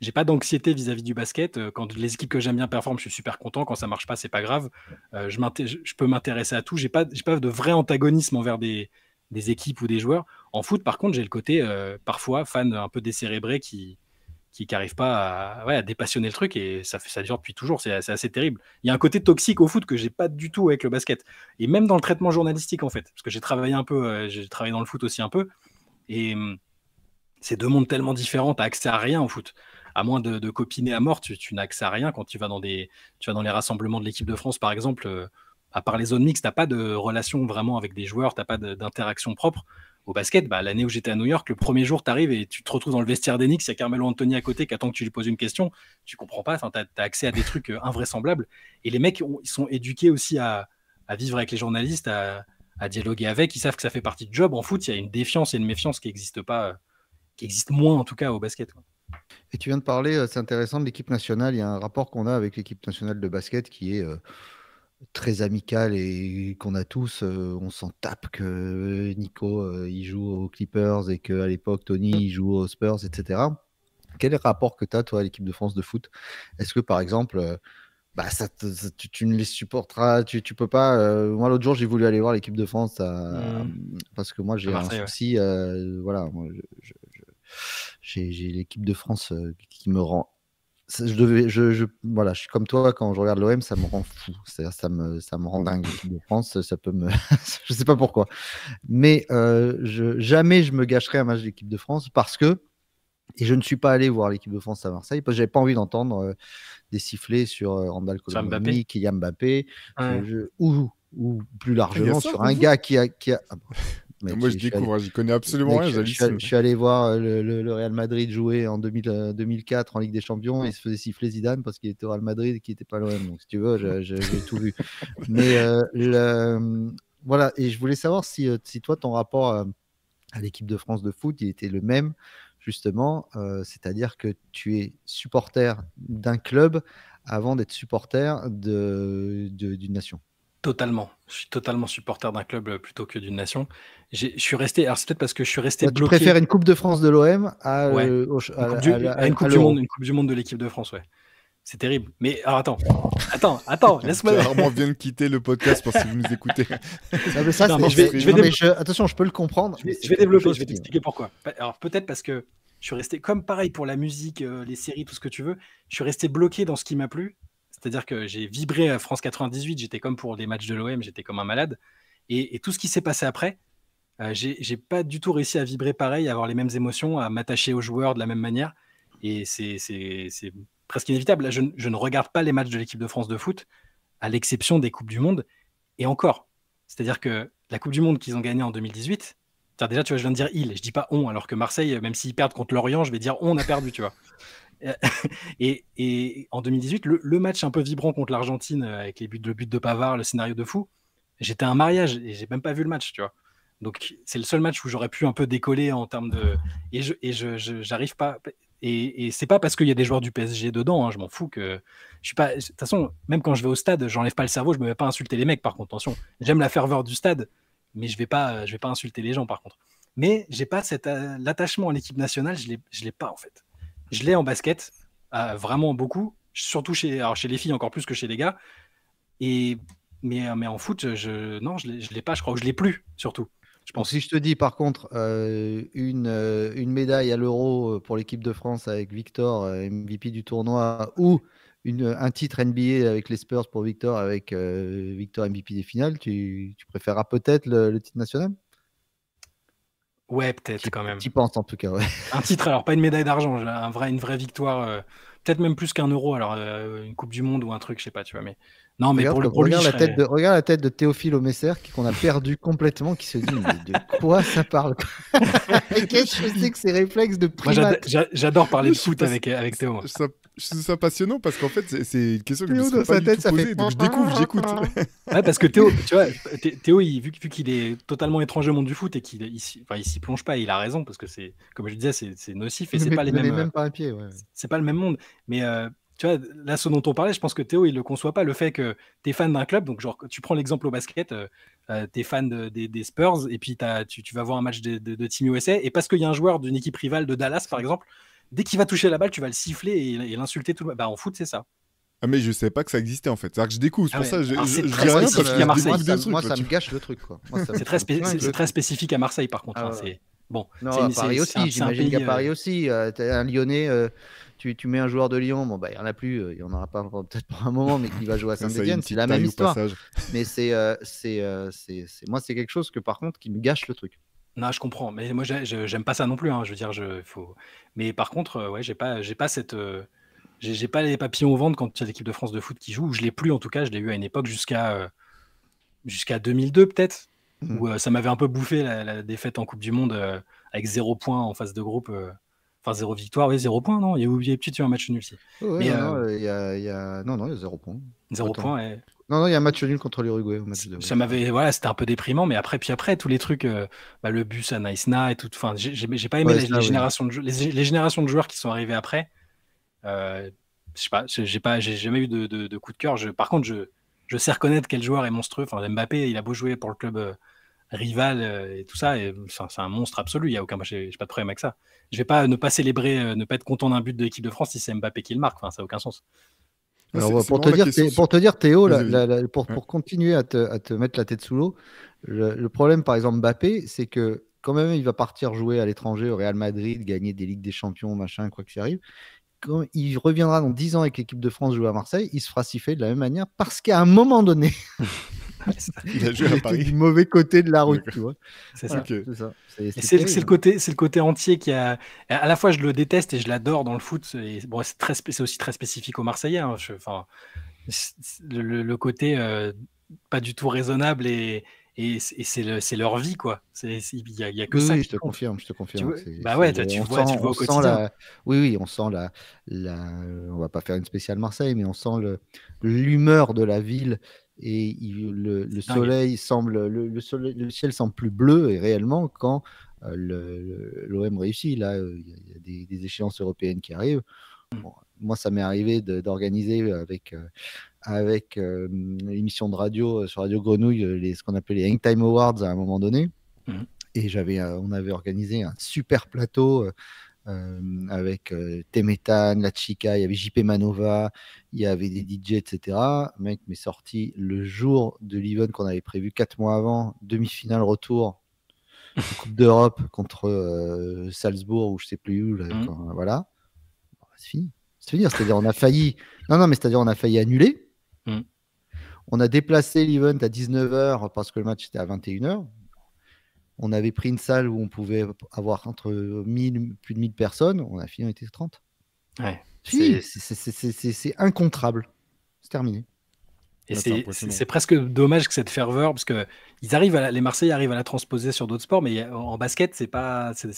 j'ai pas d'anxiété vis-à-vis du basket. Euh, quand les équipes que j'aime bien performent, je suis super content. Quand ça marche pas, c'est pas grave. Euh, je, je, peux m'intéresser à tout. J'ai pas j'ai pas de vrai antagonisme envers des, des équipes ou des joueurs. En foot, par contre, j'ai le côté euh, parfois fan un peu décérébré qui qui n'arrive pas à, dépassionner le truc et ça fait ça dure depuis toujours. C'est assez, terrible. Il y a un côté toxique au foot que j'ai pas du tout avec le basket et même dans le traitement journalistique en fait, parce que j'ai travaillé un peu, euh, j'ai travaillé dans le foot aussi un peu et hum, c'est deux mondes tellement différents. tu T'as accès à rien au foot à moins de, copiner à mort, tu, n'as accès à rien quand tu vas dans des, tu vas dans les rassemblements de l'équipe de France, par exemple. Euh, à part les zones mixtes, t'as pas de relation vraiment avec des joueurs, tu t'as pas d'interaction propre au basket, bah, l'année où j'étais à New York, le premier jour, tu arrives et tu te retrouves dans le vestiaire d'Enix, il y a Carmelo Anthony à côté qui attend que tu lui poses une question, tu comprends pas, tu as, accès à des trucs euh, invraisemblables. Et les mecs, ils sont éduqués aussi à, vivre avec les journalistes, à, dialoguer avec, ils savent que ça fait partie du job. En foot, il y a une défiance et une méfiance qui n'existent pas, euh, qui existe moins en tout cas au basket. Et tu viens de parler, euh, c'est intéressant, de l'équipe nationale. Il y a un rapport qu'on a avec l'équipe nationale de basket qui est très amical et qu'on a tous. Euh, on s'en tape que euh, Nico euh, il joue aux Clippers et qu'à l'époque Tony mmh. il joue aux Spurs, etc. Quel rapport que tu as, toi, à l'équipe de France de foot Est-ce que, par exemple, bah, ça tu, ne les supporteras, tu, tu peux pas. moi, l'autre jour, j'ai voulu aller voir l'équipe de France mmh. parce que moi, j'ai un souci. voilà, j'ai l'équipe de France qui me rend je devais, je, voilà, je suis comme toi quand je regarde l'OM, ça me rend fou, ça, me, ça me rend dingue. L'équipe de France, ça peut me, je sais pas pourquoi, mais euh, je, jamais je me gâcherai un match l'équipe de France parce que et je ne suis pas allé voir l'équipe de France à Marseille parce que j'avais pas envie d'entendre euh, des sifflets sur euh, Randall Kylian Mbappé, ou, plus largement sur un gars qui a ah moi, je découvre, je connais absolument rien. Je, je, suis allé voir euh, le, Real Madrid jouer en 2004 euh, en Ligue des Champions et il se faisait siffler Zidane parce qu'il était au Real Madrid et qu'il n'était pas loin. Donc, si tu veux, j'ai tout vu. Mais euh, voilà, et je voulais savoir si, si toi, ton rapport à, l'équipe de France de foot, il était le même, justement, c'est-à-dire que tu es supporter d'un club avant d'être supporter d'une de, d'une nation. Totalement. Je suis totalement supporter d'un club euh, plutôt que d'une nation. Je suis resté. Alors c'est peut-être parce que je suis resté bloqué. Tu préfères une Coupe de France de l'OM euh, à, une Coupe du, Monde, une Coupe du Monde de l'équipe de France, ouais. C'est terrible. Mais alors attends, attends, attends, laisse-moi. vient de quitter le podcast parce que vous nous écoutez. attention, je peux le comprendre. Je vais, développer, je vais t'expliquer pourquoi. Alors peut-être parce que je suis resté, comme pareil pour la musique, euh, les séries, tout ce que tu veux, je suis resté bloqué dans ce qui m'a plu c'est-à-dire que j'ai vibré à France 98, j'étais comme pour les matchs de l'OM, j'étais comme un malade. Et, tout ce qui s'est passé après, euh, je j'ai pas du tout réussi à vibrer pareil, à avoir les mêmes émotions, à m'attacher aux joueurs de la même manière. Et c'est presque inévitable. je, ne regarde pas les matchs de l'équipe de France de foot, à l'exception des Coupes du Monde. Et encore, c'est-à-dire que la Coupe du Monde qu'ils ont gagnée en 2018, déjà, tu vois, je viens de dire il, je dis pas on, alors que Marseille, même s'ils perdent contre Lorient, je vais dire on a perdu, tu vois. Euh, et, en 2018, le, match un peu vibrant contre l'Argentine euh, avec les buts, le but de Pavard, le scénario de fou, j'étais à un mariage et j'ai même pas vu le match, tu vois. Donc c'est le seul match où j'aurais pu un peu décoller en termes de et je et je, j'arrive pas et, et c'est pas parce qu'il y a des joueurs du PSG dedans, hein, je m'en fous que je suis pas de toute façon même quand je vais au stade, j'enlève pas le cerveau, je me mets pas à insulter les mecs par contre. Attention, j'aime la ferveur du stade, mais je vais pas je vais pas insulter les gens par contre. Mais j'ai pas cet euh, l'attachement à l'équipe nationale, je l'ai je l'ai pas en fait. Je l'ai en basket, euh, vraiment beaucoup, surtout chez, chez les filles encore plus que chez les gars. Et mais, euh, mais en foot, je non, je l'ai, l'ai pas. Je crois que je l'ai plus surtout. Je pense. si je te dis par contre euh, une, une médaille à l'Euro pour l'équipe de France avec Victor MVP du tournoi ou une, un titre NBA avec les Spurs pour Victor avec Victor MVP des finales, tu, tu préféreras peut-être le titre national Ouais, peut-être quand même. Tu penses en tout cas. Un titre, alors pas une médaille d'argent, un vrai, une vraie victoire, euh, peut-être même plus qu'un euro, alors euh, une Coupe du Monde ou un truc, je sais pas, tu vois. Mais non, mais regarde, pour, le, pour la tête de, regarde la tête de Théophile Omesser qu'on a perdu complètement, qui se dit de quoi ça parle Qu'est-ce que c'est que ces réflexes de primate j'adore parler de foot avec euh, avec Théo je ça passionnant parce qu'en fait, c'est une question que je me suis pas du tout posée, donc je découvre, j'écoute. parce que Théo, Théo, il, vu, qu'il est totalement étranger au monde du foot et qu'il s'y plonge pas, il a raison parce que c'est, comme je disais, c'est nocif et c'est pas les mêmes. Euh, ouais. C'est pas le même monde, mais. Euh, tu vois, là, ce dont on parlait, je pense que Théo, il le conçoit pas, le fait que tu es fan d'un club. Donc, genre, tu prends l'exemple au basket, euh, tu es fan des Spurs, et puis tu, vas voir un match de, de Team USA, et parce qu'il y a un joueur d'une équipe rivale de Dallas, par exemple, dès qu'il va toucher la balle, tu vas le siffler et, l'insulter tout le Bah, en foot, c'est ça. Ah, mais je savais pas que ça existait en fait. C'est-à-dire que je découvre. C'est ah pour ça je, à Marseille. moi, ça, me gâche le truc. c'est très, spécifique à Marseille par contre. Hein, ah c'est... Bon, non, à euh, Paris aussi, j'imagine qu'à Paris aussi, un Lyonnais, euh, tu, mets un joueur de Lyon, bon, bah, il n'y en a plus, euh, il n'y en aura pas peut-être pour un moment, mais qui va jouer à saint étienne c'est la même histoire. Mais c'est, moi, c'est quelque chose que par contre qui me gâche le truc. Non, je comprends, mais moi j'aime pas ça non plus. Hein, je veux dire, je faut. Mais par contre, euh, ouais, j'ai pas, j'ai pas cette, euh, j'ai, pas les papillons au ventre quand il y a l'équipe de France de foot qui joue. Ou je l'ai plus en tout cas. Je l'ai eu à une époque jusqu'à euh, jusqu'à 2002 peut-être, mmh. où ça m'avait un peu bouffé la, défaite en Coupe du Monde avec zéro point en phase de groupe. Enfin, zéro victoire, oui, zéro point, non Il y a oublié petit, tu as un match nul aussi. non, non, il y a zéro point. Zéro point, et... Non, il y a un match nul contre l'Uruguay. Ça m'avait, voilà, c'était un peu déprimant, mais après, puis après, tous les trucs, euh, bah, le bus à Nice et tout. Enfin, j'ai pas aimé les, générations de, les, générations de joueurs qui sont arrivés après. Euh, je sais pas, j'ai pas, j'ai jamais eu de, coup de cœur. par contre, je, sais reconnaître quel joueur est monstrueux. Enfin, Mbappé, il a beau jouer pour le club euh, rival et tout ça, c'est un monstre absolu. Il y a aucun, pas de problème avec ça. Je vais pas ne pas célébrer, ne pas être content d'un but de l'équipe de France si c'est Mbappé qui le marque. Enfin, ça n'a aucun sens pour, te dire, pour te dire, Théo, pour, continuer à te, mettre la tête sous l'eau, le, problème, par exemple, Mbappé, c'est que quand même, il va partir jouer à l'étranger, au Real Madrid, gagner des Ligues des Champions, machin, quoi que ça arrive. Quand il reviendra dans 10 ans avec l'équipe de France jouer à Marseille, il se fera siffler de la même manière parce qu'à un moment donné, il a joué à Paris. du mauvais côté de la route, tu vois. C'est ça. C'est le côté, c'est le côté entier qui a. À la fois, je le déteste et je l'adore dans le foot. bon, c'est très, c'est aussi très spécifique aux Marseillais. Hein. enfin, le, côté euh, pas du tout raisonnable et, et, c'est le, leur vie quoi. Il y, a que ça. Oui, je te confirme, je te confirme. bah ouais, tu, vois, tu vois La... Oui, oui, on sent la, la, on va pas faire une spéciale Marseille, mais on sent l'humeur de la ville et mmh. le, soleil semble, le, le, ciel semble plus bleu et réellement quand euh, l'OM réussit, là, euh, il y a des, échéances européennes qui arrivent. Mmh. moi, ça m'est arrivé d'organiser euh, avec, avec l'émission de radio sur Radio Grenouille, les, ce qu'on appelait les Hangtime Awards à un moment donné. Mmh. Et j'avais, on avait organisé un super plateau euh, avec euh, Temetan, La Chica, il y avait JP Manova, il y avait des DJ, etc. Mec, mais sorti le jour de l'event qu'on avait prévu quatre mois avant, demi-finale retour, Coupe d'Europe contre euh, Salzbourg ou je sais plus où, mmh. voilà. Bah, c'est fini. C'est fini, c'est-à-dire on a failli. Non, mais c'est-à-dire on a failli annuler. Mmh. On a déplacé l'event à 19h parce que le match était à 21h on avait pris une salle où on pouvait avoir entre 1000, plus de 1000 personnes, on a fini, on était 30. Ouais, c'est incontrable. C'est terminé. Et c'est presque dommage que cette ferveur, parce que ils arrivent les Marseillais arrivent à la transposer sur d'autres sports, mais en basket, c'est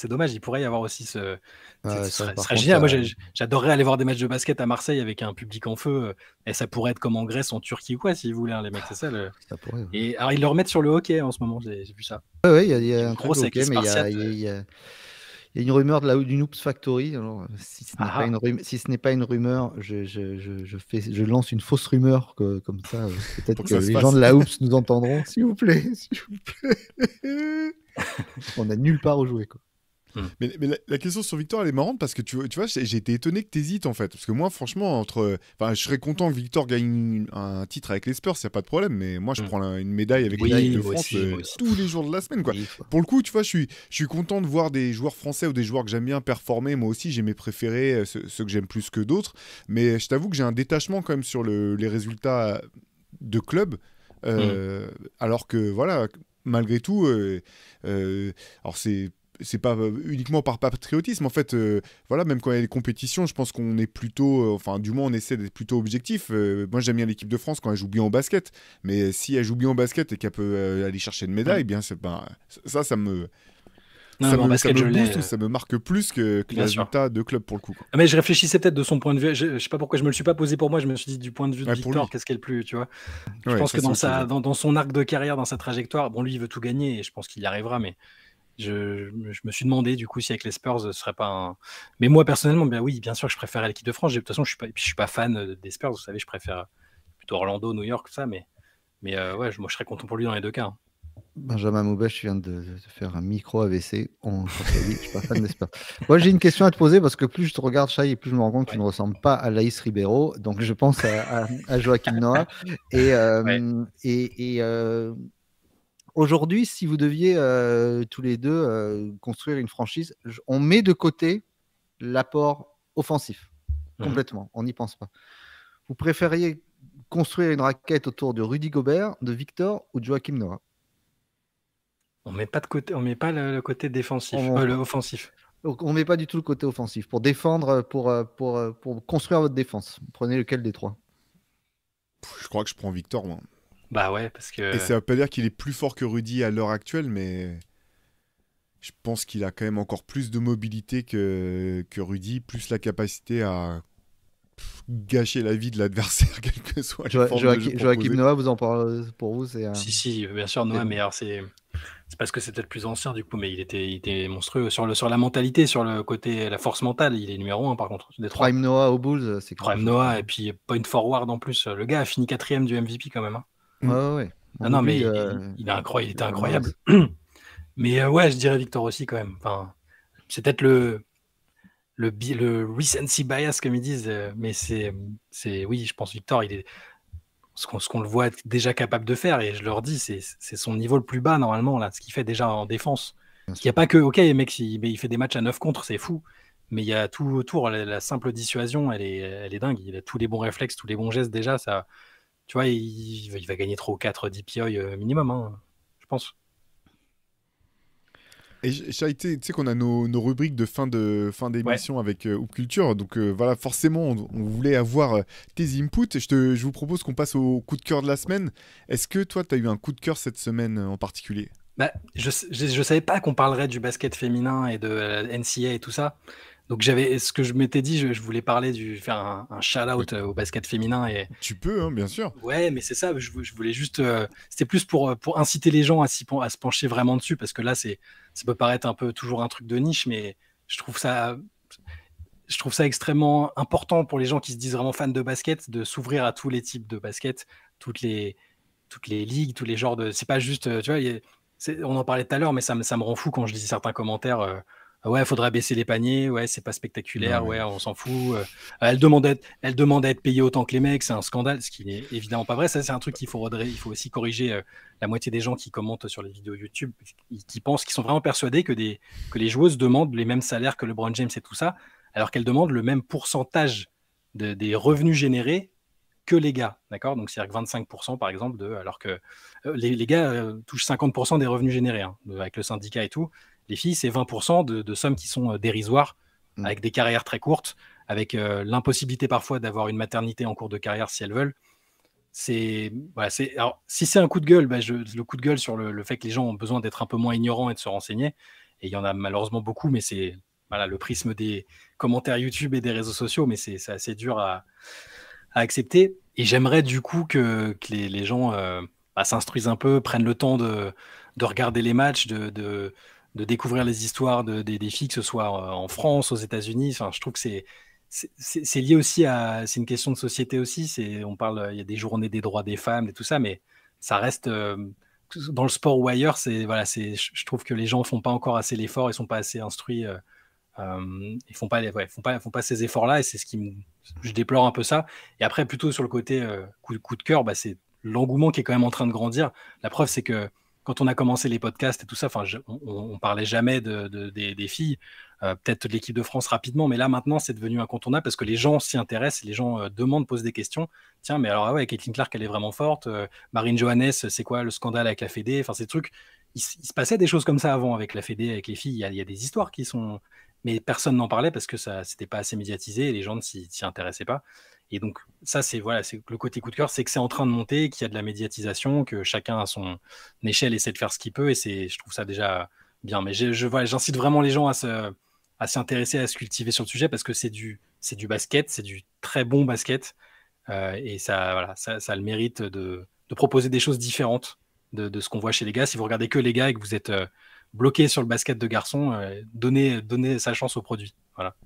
dommage. Il pourrait y avoir aussi ce. ce serait, génial. Moi, euh, j'adorerais aller voir des matchs de basket à Marseille avec un public en feu. Euh, et ça pourrait être comme en Grèce, en Turquie ou quoi, si vous voulez, hein, les mecs, c'est ça. Ah, et alors, ils le remettent sur le hockey hein, en ce moment. J'ai vu ça. Oui, il y, a, un gros hockey, mais il y a, il y a une rumeur de d'une Oops Factory. Ah. si ce n'est pas, une rumeur, je, lance une fausse rumeur comme ça. Euh, peut-être que, les gens de la Oops nous entendront. S'il vous plaît, s'il vous plaît. On n'a nulle part où jouer. Quoi. Hmm. Mais, la, question sur Victor, elle est marrante parce que tu, tu vois, j'ai été étonné que tu hésites en fait. Parce que moi, franchement, entre. Enfin, je serais content que Victor gagne un titre avec les Spurs, il a pas de problème. Mais moi, je hmm. prends une médaille avec oui, de France euh, tous les jours de la semaine. Quoi. Pour le coup, tu vois, je suis, je suis content de voir des joueurs français ou des joueurs que j'aime bien performer. Moi aussi, j'ai mes préférés, euh, ceux, que j'aime plus que d'autres. Mais je t'avoue que j'ai un détachement quand même sur les résultats de club. Euh, hmm. Alors que, voilà, malgré tout, alors c'est c'est pas euh, uniquement par patriotisme. En fait, euh, voilà, même quand il y a des compétitions, je pense qu'on est plutôt, euh, enfin, du moins, on essaie d'être plutôt objectif. moi, j'aime bien l'équipe de France quand elle joue bien au basket, mais si elle joue bien au basket et qu'elle peut aller chercher une médaille, bien, c'est ben, ça, ça me. ça, me, booste, ça, me, marque plus que, que les résultats de club pour le coup. Ah, mais je réfléchissais peut-être de son point de vue. Je, ne sais pas pourquoi je me le suis pas posé pour moi. Je me suis dit du point de vue de Victor, qu'est-ce qu'elle plus, tu vois. Je pense que dans, sa, dans, son arc de carrière, dans sa trajectoire, bon, lui, il veut tout gagner et je pense qu'il y arrivera, mais je, me suis demandé du coup si avec les Spurs ce serait pas un. Mais moi personnellement, bien oui, bien sûr je préfère l'équipe de France. De toute façon, je suis pas, je suis pas fan euh, des Spurs. Vous savez, je préfère euh, plutôt Orlando, New York, ça. Mais, mais euh, ouais, moi je serais content pour lui dans les deux cas. Hein. Benjamin Moubèche, tu viens de, faire un micro AVC. On, je suis pas fan des Spurs. Moi, j'ai une question à te poser parce que plus je te regarde, Chai, et plus je me rends compte que tu ne ressembles pas à Laïs Ribeiro. Donc, je pense à, à, Joaquim Noah. Et, et, Aujourd'hui, si vous deviez euh, tous les deux euh, construire une franchise, on met de côté l'apport offensif complètement. On n'y pense pas. Vous préfériez construire une raquette autour de Rudy Gobert, de Victor ou de Joachim Noah On met pas de côté, on met pas le, côté défensif, euh, le offensif. Donc on met pas du tout le côté offensif pour défendre, pour, pour construire votre défense. Prenez lequel des trois Je crois que je prends Victor. Moi. Bah ouais, parce que. Et ça veut pas dire qu'il est plus fort que Rudy à l'heure actuelle, mais je pense qu'il a quand même encore plus de mobilité que, que Rudy, plus la capacité à gâcher la vie de l'adversaire, quel que soit le Joachim Noah, vous en parlez euh, pour vous euh, Si, si, bien sûr, Noah, mais alors c'est, parce que c'est le plus ancien du coup, mais il était, il était monstrueux. Sur, le, sur la mentalité, sur le côté, la force mentale, il est numéro un par contre. Des trois. Prime Noah au Bulls, c'est Prime Noah, et puis pas une forward en plus. Le gars a fini quatrième du MVP quand même. Hein. Mm. Non, mais il, euh, incroyable, il était euh, incroyable. mais euh, ouais, je dirais Victor aussi quand même. Enfin, c'est peut-être le, le, le recency bias, comme ils disent. Mais c'est, c'est oui, je pense Victor, il est ce qu'on, le voit être déjà capable de faire. Et je leur dis, c'est, son niveau le plus bas normalement, là, ce qu'il fait déjà en défense. Il y a pas que, ok, mec, il, il fait des matchs à 9 contre, c'est fou. Mais il y a tout autour, la, la simple dissuasion, elle est, elle est dingue. Il a tous les bons réflexes, tous les bons gestes déjà. Ça, tu vois, il, va gagner 3 ou 4 DPI euh, minimum, hein, je pense. Et Charité, tu sais qu'on a nos, rubriques de fin de fin d'émission avec euh, Culture, donc euh, voilà, forcément, on, voulait avoir euh, tes inputs. Je, te, je vous propose qu'on passe au coup de cœur de la semaine. Est-ce que toi, tu as eu un coup de cœur cette semaine en particulier bah, je, ne savais pas qu'on parlerait du basket féminin et de la NCA et tout ça. Donc j'avais ce que je m'étais dit, je, voulais parler du faire un, shout out euh, au basket féminin et tu peux hein, bien sûr. Ouais, mais c'est ça. Je, voulais juste, euh, c'était plus pour euh, pour inciter les gens à, à se pencher vraiment dessus parce que là c'est ça peut paraître un peu toujours un truc de niche, mais je trouve ça je trouve ça extrêmement important pour les gens qui se disent vraiment fans de basket de s'ouvrir à tous les types de basket, toutes les toutes les ligues, tous les genres de. C'est pas juste, tu vois, on en parlait tout à l'heure, mais ça me ça me rend fou quand je lis certains commentaires. Ah ouais, faudra baisser les paniers, ouais, c'est pas spectaculaire, ouais, on s'en fout. Euh. Ah, elle, demande elle demande à être payée autant que les mecs, c'est un scandale, ce qui n'est évidemment pas vrai. Ça, c'est un truc qu'il faut, il faut aussi corriger. Euh, la moitié des gens qui commentent sur les vidéos YouTube, qui, pensent, qui sont vraiment persuadés que, des, que les joueuses demandent les mêmes salaires que LeBron James et tout ça, alors qu'elles demandent le même pourcentage des revenus générés que les gars, d'accord Donc c'est-à-dire que 25% par exemple, de, alors que euh, les, les gars touchent 50% des revenus générés hein, avec le syndicat et tout, les filles, c'est 20% de, de, sommes qui sont euh, dérisoires, mm. avec des carrières très courtes, avec euh, l'impossibilité parfois d'avoir une maternité en cours de carrière si elles veulent. C'est alors si c'est un coup de gueule, bah, le coup de gueule sur le, fait que les gens ont besoin d'être un peu moins ignorants et de se renseigner. Et il y en a malheureusement beaucoup, mais c'est voilà le prisme des commentaires YouTube et des réseaux sociaux, mais c'est assez dur à, accepter. Et j'aimerais du coup que, les, gens euh, bah, s'instruisent un peu, prennent le temps de, regarder les matchs, de, de découvrir les histoires des, des, filles, que ce soit euh, en France, aux États-Unis. Enfin, je trouve que c'est c'est lié aussi à c'est une question de société aussi. C'est on parle il y a des journées des droits des femmes et tout ça, mais ça reste euh, dans le sport ou ailleurs. C'est voilà, c'est je trouve que les gens font pas encore assez l'effort, ils sont pas assez instruits. Euh, ils font pas les ouais, font pas font pas ces efforts là et c'est ce qui me, je déplore un peu ça et après plutôt sur le côté coup, coup, de cœur bah, c'est l'engouement qui est quand même en train de grandir la preuve c'est que quand on a commencé les podcasts et tout ça, enfin, on, parlait jamais des, filles, euh, peut-être de l'équipe de France rapidement, mais là maintenant c'est devenu incontournable parce que les gens s'y intéressent, les gens euh, demandent, posent des questions. Tiens, mais alors ah ouais, Caitlin Clark, elle est vraiment forte. Euh, Marine Johannes, c'est quoi le scandale avec la Fédé Enfin, ces trucs, il, se passait des choses comme ça avant avec la Fédé, avec les filles. Il y, a, des histoires qui sont, mais personne n'en parlait parce que ça, c'était pas assez médiatisé et les gens ne s'y intéressaient pas. Et donc, ça, c'est voilà, c'est le côté coup de cœur, c'est que c'est en train de monter, qu'il y a de la médiatisation, que chacun à son échelle essaie de faire ce qu'il peut. Et c'est, je trouve ça déjà bien. Mais je, je j'incite vraiment les gens à se, à s'intéresser, à se cultiver sur le sujet parce que c'est du, c'est du basket, c'est du très bon basket. Euh, et ça, ça, a le mérite de, proposer des choses différentes de, ce qu'on voit chez les gars. Si vous regardez que les gars et que vous êtes euh, bloqué sur le basket de garçon, euh, donnez, donnez sa chance au produit. Voilà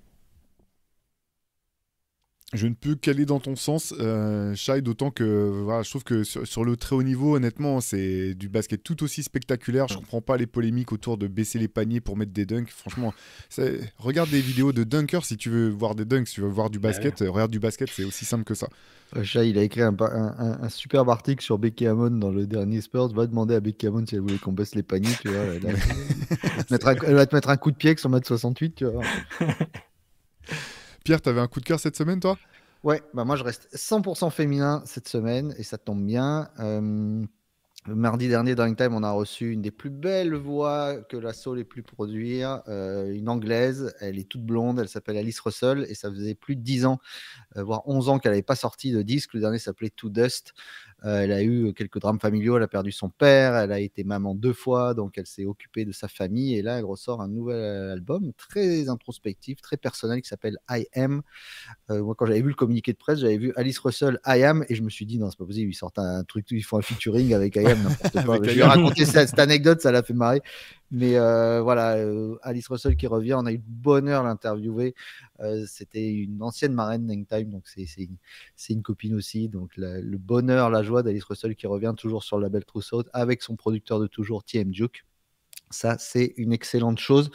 je ne peux qu'aller dans ton sens, euh, Shai, d'autant que voilà, je trouve que sur, le très haut niveau, honnêtement, c'est du basket tout aussi spectaculaire. Je ne comprends pas les polémiques autour de baisser les paniers pour mettre des dunks. Franchement, regarde des vidéos de dunkers si tu veux voir des dunks, si tu veux voir du bah basket. Euh, regarde du basket, c'est aussi simple que ça. Euh, Shai, il a écrit un, superbe article sur Becky Hammon dans le dernier Spurs. Va demander à Becky Hammon si elle voulait qu'on baisse les paniers. elle, va te mettre un coup de pied sur son mètre 68. Tu Pierre, avais un coup de cœur cette semaine, toi Ouais, bah moi je reste 100% féminin cette semaine et ça tombe bien. Euh, mardi dernier, dans Time, on a reçu une des plus belles voix que la Soul ait pu produire, euh, une anglaise. Elle est toute blonde, elle s'appelle Alice Russell et ça faisait plus de 10 ans, euh, voire 11 ans qu'elle n'avait pas sorti de disque. Le dernier s'appelait To Dust. Euh, elle a eu euh, quelques drames familiaux, elle a perdu son père, elle a été maman deux fois, donc elle s'est occupée de sa famille. Et là, elle ressort un nouvel euh, album très introspectif, très personnel qui s'appelle I Am. moi, quand j'avais vu le communiqué de presse, j'avais vu Alice Russell I Am et je me suis dit non, c'est pas possible, ils sortent un truc, ils font un featuring avec I Am. je lui ai raconté cette, anecdote, ça l'a fait marrer. Mais euh, voilà, euh, Alice Russell qui revient, on a eu le bonheur de l'interviewer. Euh, c'était une ancienne marraine d'Engtime, donc c'est une, copine aussi. Donc le bonheur, la joie d'Alice Russell qui revient toujours sur le label Trousseau avec son producteur de toujours, TM Duke. Ça, c'est une excellente chose.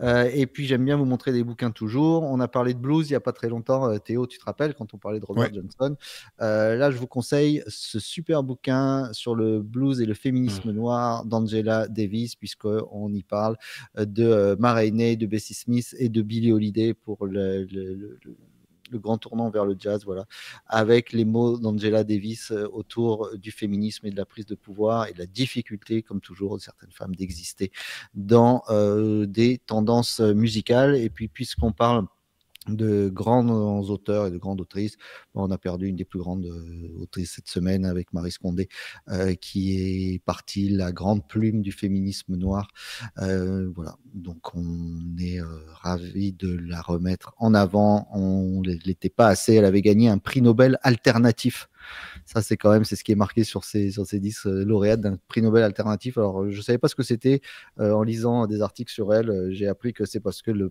Euh, et puis, j'aime bien vous montrer des bouquins toujours. On a parlé de blues il n'y a pas très longtemps, euh, Théo, tu te rappelles, quand on parlait de Robert Johnson. Euh, là, je vous conseille ce super bouquin sur le blues et le féminisme mmh. noir d'Angela Davis, puisqu'on y parle de euh, de Bessie Smith et de Billie Holiday pour le grand tournant vers le jazz, voilà, avec les mots d'Angela Davis euh, autour euh, du féminisme et de la prise de pouvoir et de la difficulté, comme toujours, de certaines femmes d'exister dans euh, des tendances musicales. Et puis, puisqu'on parle de grandes auteurs et de grandes autrices. On a perdu une des plus grandes euh, autrices cette semaine avec Marie Condé, euh, qui est partie la grande plume du féminisme noir. Euh, voilà, donc on est ravi de la remettre en avant. On l'était pas assez. Elle avait gagné un prix Nobel alternatif. Ça, c'est quand même c'est ce qui est marqué sur ces sur ces 10 lauréates d'un prix Nobel alternatif. Alors, je savais pas ce que c'était en lisant des articles sur elle. J'ai appris que c'est parce que le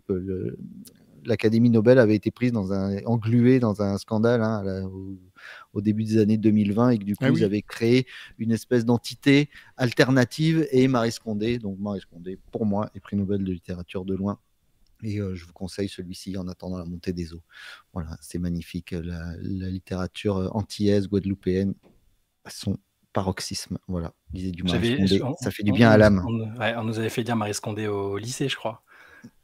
l'Académie Nobel avait été prise dans un, engluée dans un scandale hein, au, début des années 2020 et que du coup, ah ils avaient créé une espèce d'entité alternative et Marie Scondé, Donc, Marie Scondé pour moi, est prix Nobel de littérature de loin. Et euh, je vous conseille celui-ci en attendant la montée des eaux. Voilà, c'est magnifique. La, littérature antillaise, guadeloupéenne, à son paroxysme. Voilà, disait du ça fait du bien à l'âme. On, nous avait fait dire Marie Scondé au lycée, je crois.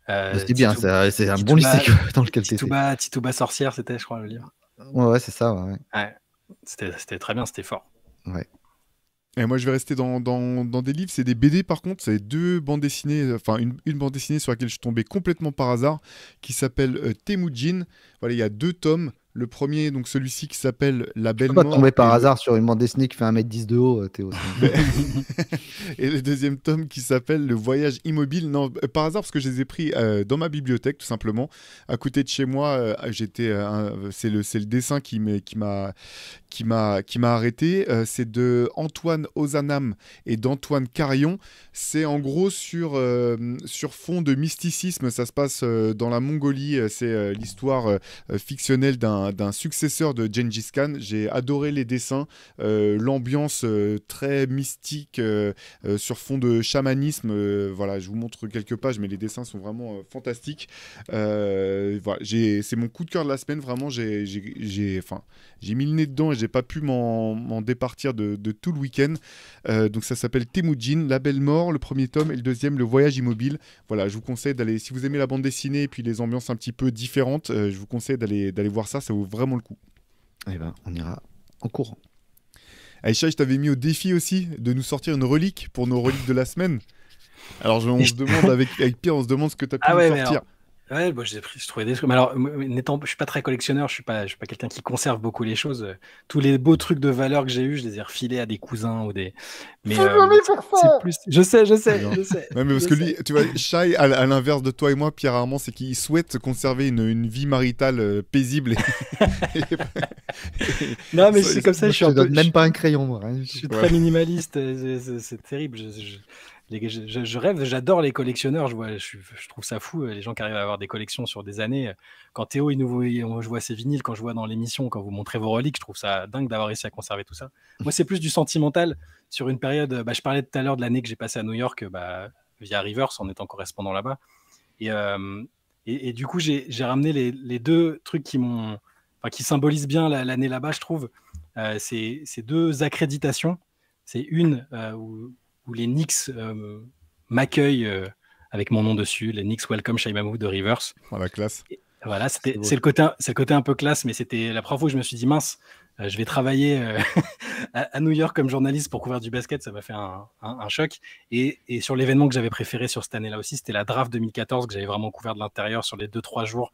Euh, bah, c'est bien, c'est un bon lycée dans lequel tu Tituba, Tituba sorcière, c'était, je crois, le livre. Ouais, ouais c'est ça. Ouais. C'était très bien, c'était fort. Ouais. Et moi, je vais rester dans, des livres. C'est des BD, par contre. C'est deux bandes dessinées, euh, enfin, une, une, bande dessinée sur laquelle je suis tombé complètement par hasard, qui s'appelle euh, Temujin. Voilà, il y a deux tomes. Le premier, donc celui-ci qui s'appelle La Belle Mort. pas par hasard sur une bande dessinée qui fait 1m10 de haut, euh, Théo. et le deuxième tome qui s'appelle Le Voyage Immobile. Non, euh, par hasard, parce que je les ai pris euh, dans ma bibliothèque, tout simplement. À côté de chez moi, c'est le, dessin qui m'a qui m'a arrêté. c'est de Antoine Ozanam et d'Antoine Carion. C'est en gros sur, sur fond de mysticisme. Ça se passe dans la Mongolie. C'est l'histoire fictionnelle d'un d'un successeur de Gengis Khan. J'ai adoré les dessins, euh, l'ambiance euh, très mystique euh, sur fond de chamanisme. voilà, je vous montre quelques pages, mais les dessins sont vraiment fantastiques. voilà, c'est mon coup de cœur de la semaine. Vraiment, j'ai enfin, mis le nez dedans et j'ai pas pu m'en départir de, de, tout le week-end. donc ça s'appelle Temujin, La Belle Mort, le premier tome et le deuxième, Le Voyage Immobile. Voilà, je vous conseille d'aller, si vous aimez la bande dessinée et puis les ambiances un petit peu différentes, je vous conseille d'aller voir ça ça vaut vraiment le coup. Eh ben, on ira en courant. Aïcha, je t'avais mis au défi aussi de nous sortir une relique pour nos reliques de la semaine. Alors, on se demande, avec, Pierre, on se demande ce que tu as pu ah sortir. Ouais, bon, bah, j'ai pris, je des alors, n'étant, je suis pas très collectionneur, je suis pas, je suis pas quelqu'un qui conserve beaucoup les choses. Euh, tous les beaux trucs de valeur que j'ai eu, je les ai refilés à des cousins ou des. Mais euh, c'est plus. Je sais, je sais, je sais. mais parce que lui, tu vois, Shai, à, l'inverse de toi et moi, Pierre Armand, c'est qu'il souhaite conserver une, une vie maritale euh, paisible. non, mais c'est comme ça. je suis même pas un crayon, moi. Hein. Je suis très minimaliste. C'est terrible je, rêve, j'adore les collectionneurs. Je, vois, je, trouve ça fou, euh, les gens qui arrivent à avoir des collections sur des années. Euh, quand Théo, il nous, je vois ses vinyles, quand je vois dans l'émission, quand vous montrez vos reliques, je trouve ça dingue d'avoir réussi à conserver tout ça. Moi, c'est plus du sentimental sur une période. Bah, je parlais tout à l'heure de l'année que j'ai passée à New York bah, via Rivers en étant correspondant là-bas. Et, euh, et, du coup, j'ai ramené les, deux trucs qui m'ont, qui symbolisent bien l'année là-bas, je trouve. Ces c'est deux accréditations. C'est une où où les Knicks euh, m'accueillent euh, avec mon nom dessus, les Knicks Welcome Mamou de Rivers. Oh, voilà, classe. voilà, c'était, c'est, le côté, c'est le côté un peu classe, mais c'était la première fois où je me suis dit mince, euh, je vais travailler à, New York comme journaliste pour couvrir du basket, ça m'a fait un, choc. Et, sur l'événement que j'avais préféré sur cette année-là aussi, c'était la draft 2014 que j'avais vraiment couvert de l'intérieur sur les 2-3 jours,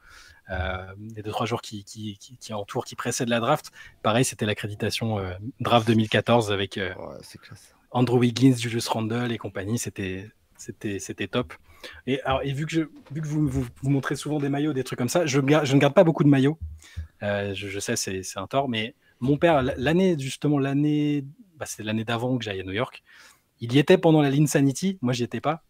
les deux trois jours qui, qui, qui, qui, entourent, qui précèdent la draft. Pareil, c'était l'accréditation draft 2014 avec. Ouais, c'est classe Andrew Wiggins, Julius Randle et compagnie, c'était c'était c'était top. Et, alors, et vu que, que vous, montrez souvent des maillots, des trucs comme ça, je, ne garde pas beaucoup de maillots. Euh, je, sais, c'est un tort, mais mon père, l'année, justement, l'année, bah, c'est l'année d'avant que j'aille à New York, il y était pendant la Line Sanity, moi j'y étais pas.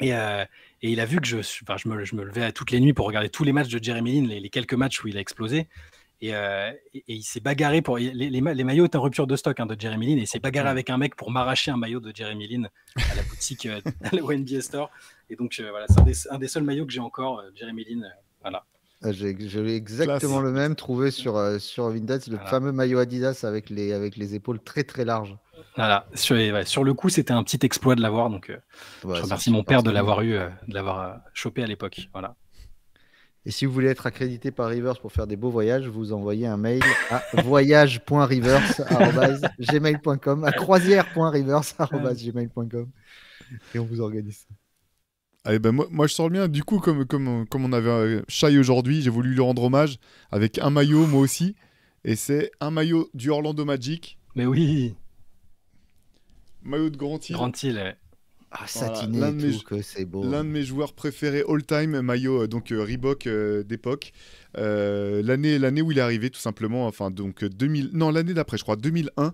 Et, euh, il a vu que je, je, me, je me levais toutes les nuits pour regarder tous les matchs de Jeremy Lin, les, les quelques matchs où il a explosé. Euh, et, il s'est bagarré pour. Les, maillots étaient en rupture de stock hein, de Jeremy Lin. Et il s'est oh, bagarré avec un mec pour m'arracher un maillot de Jeremy Lin à la boutique, euh, au NBA Store. Et donc, euh, voilà, c'est un, des seuls maillots que j'ai encore, Jeremy Lin. voilà. Ah, j'ai exactement le même trouvé sur, sur Vinted, le fameux maillot Adidas avec les, avec les épaules très très larges. Voilà, sur, le coup, c'était un petit exploit de l'avoir. Donc, je remercie mon père de l'avoir eu, de l'avoir chopé à l'époque. Voilà. Et si vous voulez être accrédité par Rivers pour faire des beaux voyages, vous envoyez un mail à voyage.reverse.gmail.com, à croisière.reverse.gmail.com et on vous organise ça. ben moi, moi, je sors bien. Du coup, comme, comme, comme on avait Chai euh, aujourd'hui, j'ai voulu lui rendre hommage avec un maillot, moi aussi. Et c'est un maillot du Orlando Magic. Mais oui Maillot de Grand Hill. Grand ouais. Ah, satiné que c'est beau. L'un de mes joueurs préférés all-time, maillot euh, donc euh, Reebok euh, d'époque. l'année l'année où il est arrivé, tout simplement, enfin donc 2000, non l'année d'après, je crois 2001,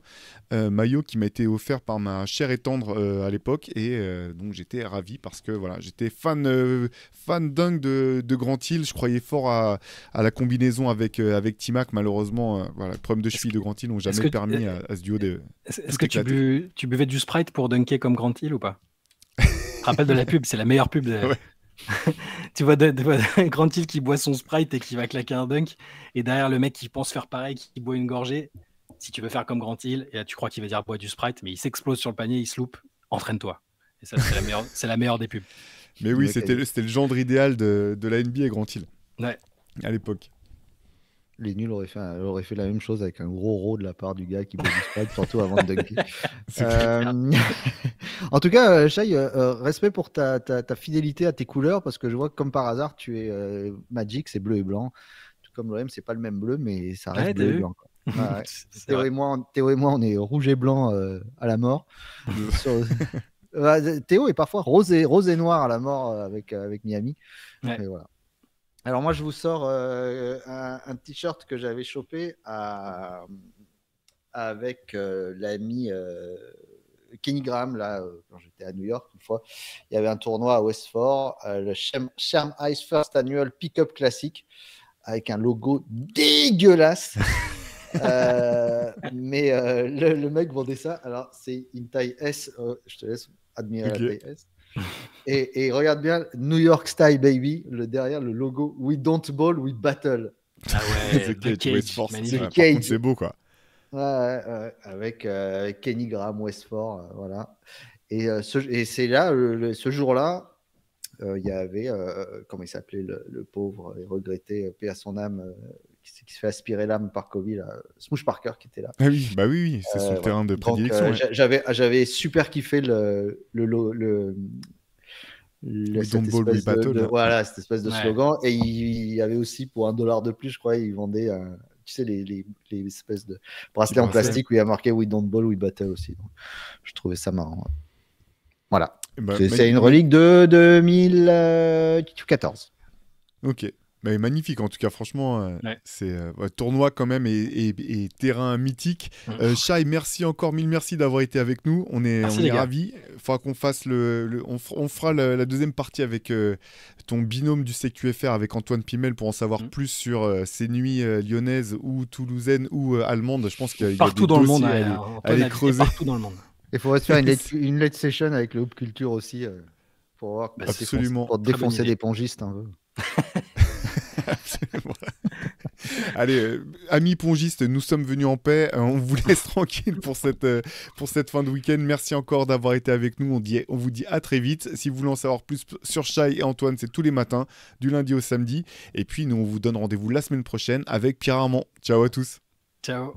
maillot qui m'a été offert par ma chère et tendre à l'époque et donc j'étais ravi parce que voilà, j'étais fan fan dingue de, de Grand Hill. Je croyais fort à, à la combinaison avec avec Timac. Malheureusement, voilà, le problème de cheville de Grand Hill n'ont jamais permis à, ce duo de. Est-ce que tu, tu buvais du Sprite pour dunker comme Grand Hill ou pas? rappelle de la pub, c'est la meilleure pub. De... tu vois, de, Hill qui boit son Sprite et qui va claquer un dunk, et derrière le mec qui pense faire pareil, qui boit une gorgée. Si tu veux faire comme Grand Hill, et tu crois qu'il va dire bois du Sprite, mais il s'explose sur le panier, il se loupe, entraîne-toi. Et ça, c'est la, meilleure, des pubs. Mais oui, c'était le, le genre idéal de, la NBA, Grand Hill. À l'époque les nuls auraient fait, fait la même chose avec un gros row de la part du gars qui bosse du surtout avant de dunker. Euh, en tout cas, euh, Shai, euh, respect pour ta, fidélité à tes couleurs, parce que je vois que comme par hasard, tu es Magic, c'est bleu et blanc. Tout comme l'OM, c'est pas le même bleu, mais ça reste bleu et Théo, et moi, Théo, et moi, on est rouge et blanc à la mort. Théo est parfois rose et, rose et noir à la mort avec, avec Miami. Mais voilà. Alors moi, je vous sors euh, un, t-shirt que j'avais chopé à, avec euh, l'ami euh, Kenny Graham, là, quand j'étais à New York une fois. Il y avait un tournoi à Westford, le Charm Ice First Annual Pickup Classic, avec un logo dégueulasse. mais le, mec vendait ça. Alors, c'est une taille S. je te laisse admirer la taille S. Et, regarde bien New York Style Baby, le derrière le logo We Don't Ball, We Battle. Ah ouais, c'est C'est beau quoi. Euh, avec Kenny Graham, Westford, euh, voilà. Euh, et, c'est là, ce jour-là, il y avait, comment il s'appelait, le, pauvre et regretté, paix à son âme, qui, se fait aspirer l'âme par Covid, Smush Parker qui était là. Ah oui, bah oui, oui c'est son terrain de prédilection. J'avais super kiffé le, le, le, battle. voilà, cette espèce de slogan. Et il y avait aussi, pour un dollar de plus, je crois, ils vendaient, euh, tu sais, les, les, espèces de bracelets en plastique où il y a marqué We don't ball, we battle aussi. Donc, je trouvais ça marrant. Voilà. Bah, c'est une relique de 2014. Euh, ok. Mais magnifique, en tout cas, franchement, euh, c'est euh, tournoi quand même et, terrain mythique. Mm. Euh, merci encore, mille merci d'avoir été avec nous. On est, on est ravis. Faudra qu'on fasse le, on, fera la, deuxième partie avec euh, ton binôme du CQFR avec Antoine Pimel pour en savoir mm. plus sur ces nuits lyonnaises ou toulousaines ou allemandes. Je pense qu'il y a, partout dans le monde à, aller, creuser. dans le monde. Il faudrait faire une, une late, session avec le Hoop Culture aussi pour voir bah, absolument défoncer des pongistes un Allez, euh, amis pongistes, nous sommes venus en paix. Euh, on vous laisse tranquille pour cette, euh, pour cette fin de week-end. Merci encore d'avoir été avec nous. On, dit, on vous dit à très vite. Si vous voulez en savoir plus sur Chai et Antoine, c'est tous les matins, du lundi au samedi. Et puis, nous, on vous donne rendez-vous la semaine prochaine avec Pierre Armand. Ciao à tous. Ciao.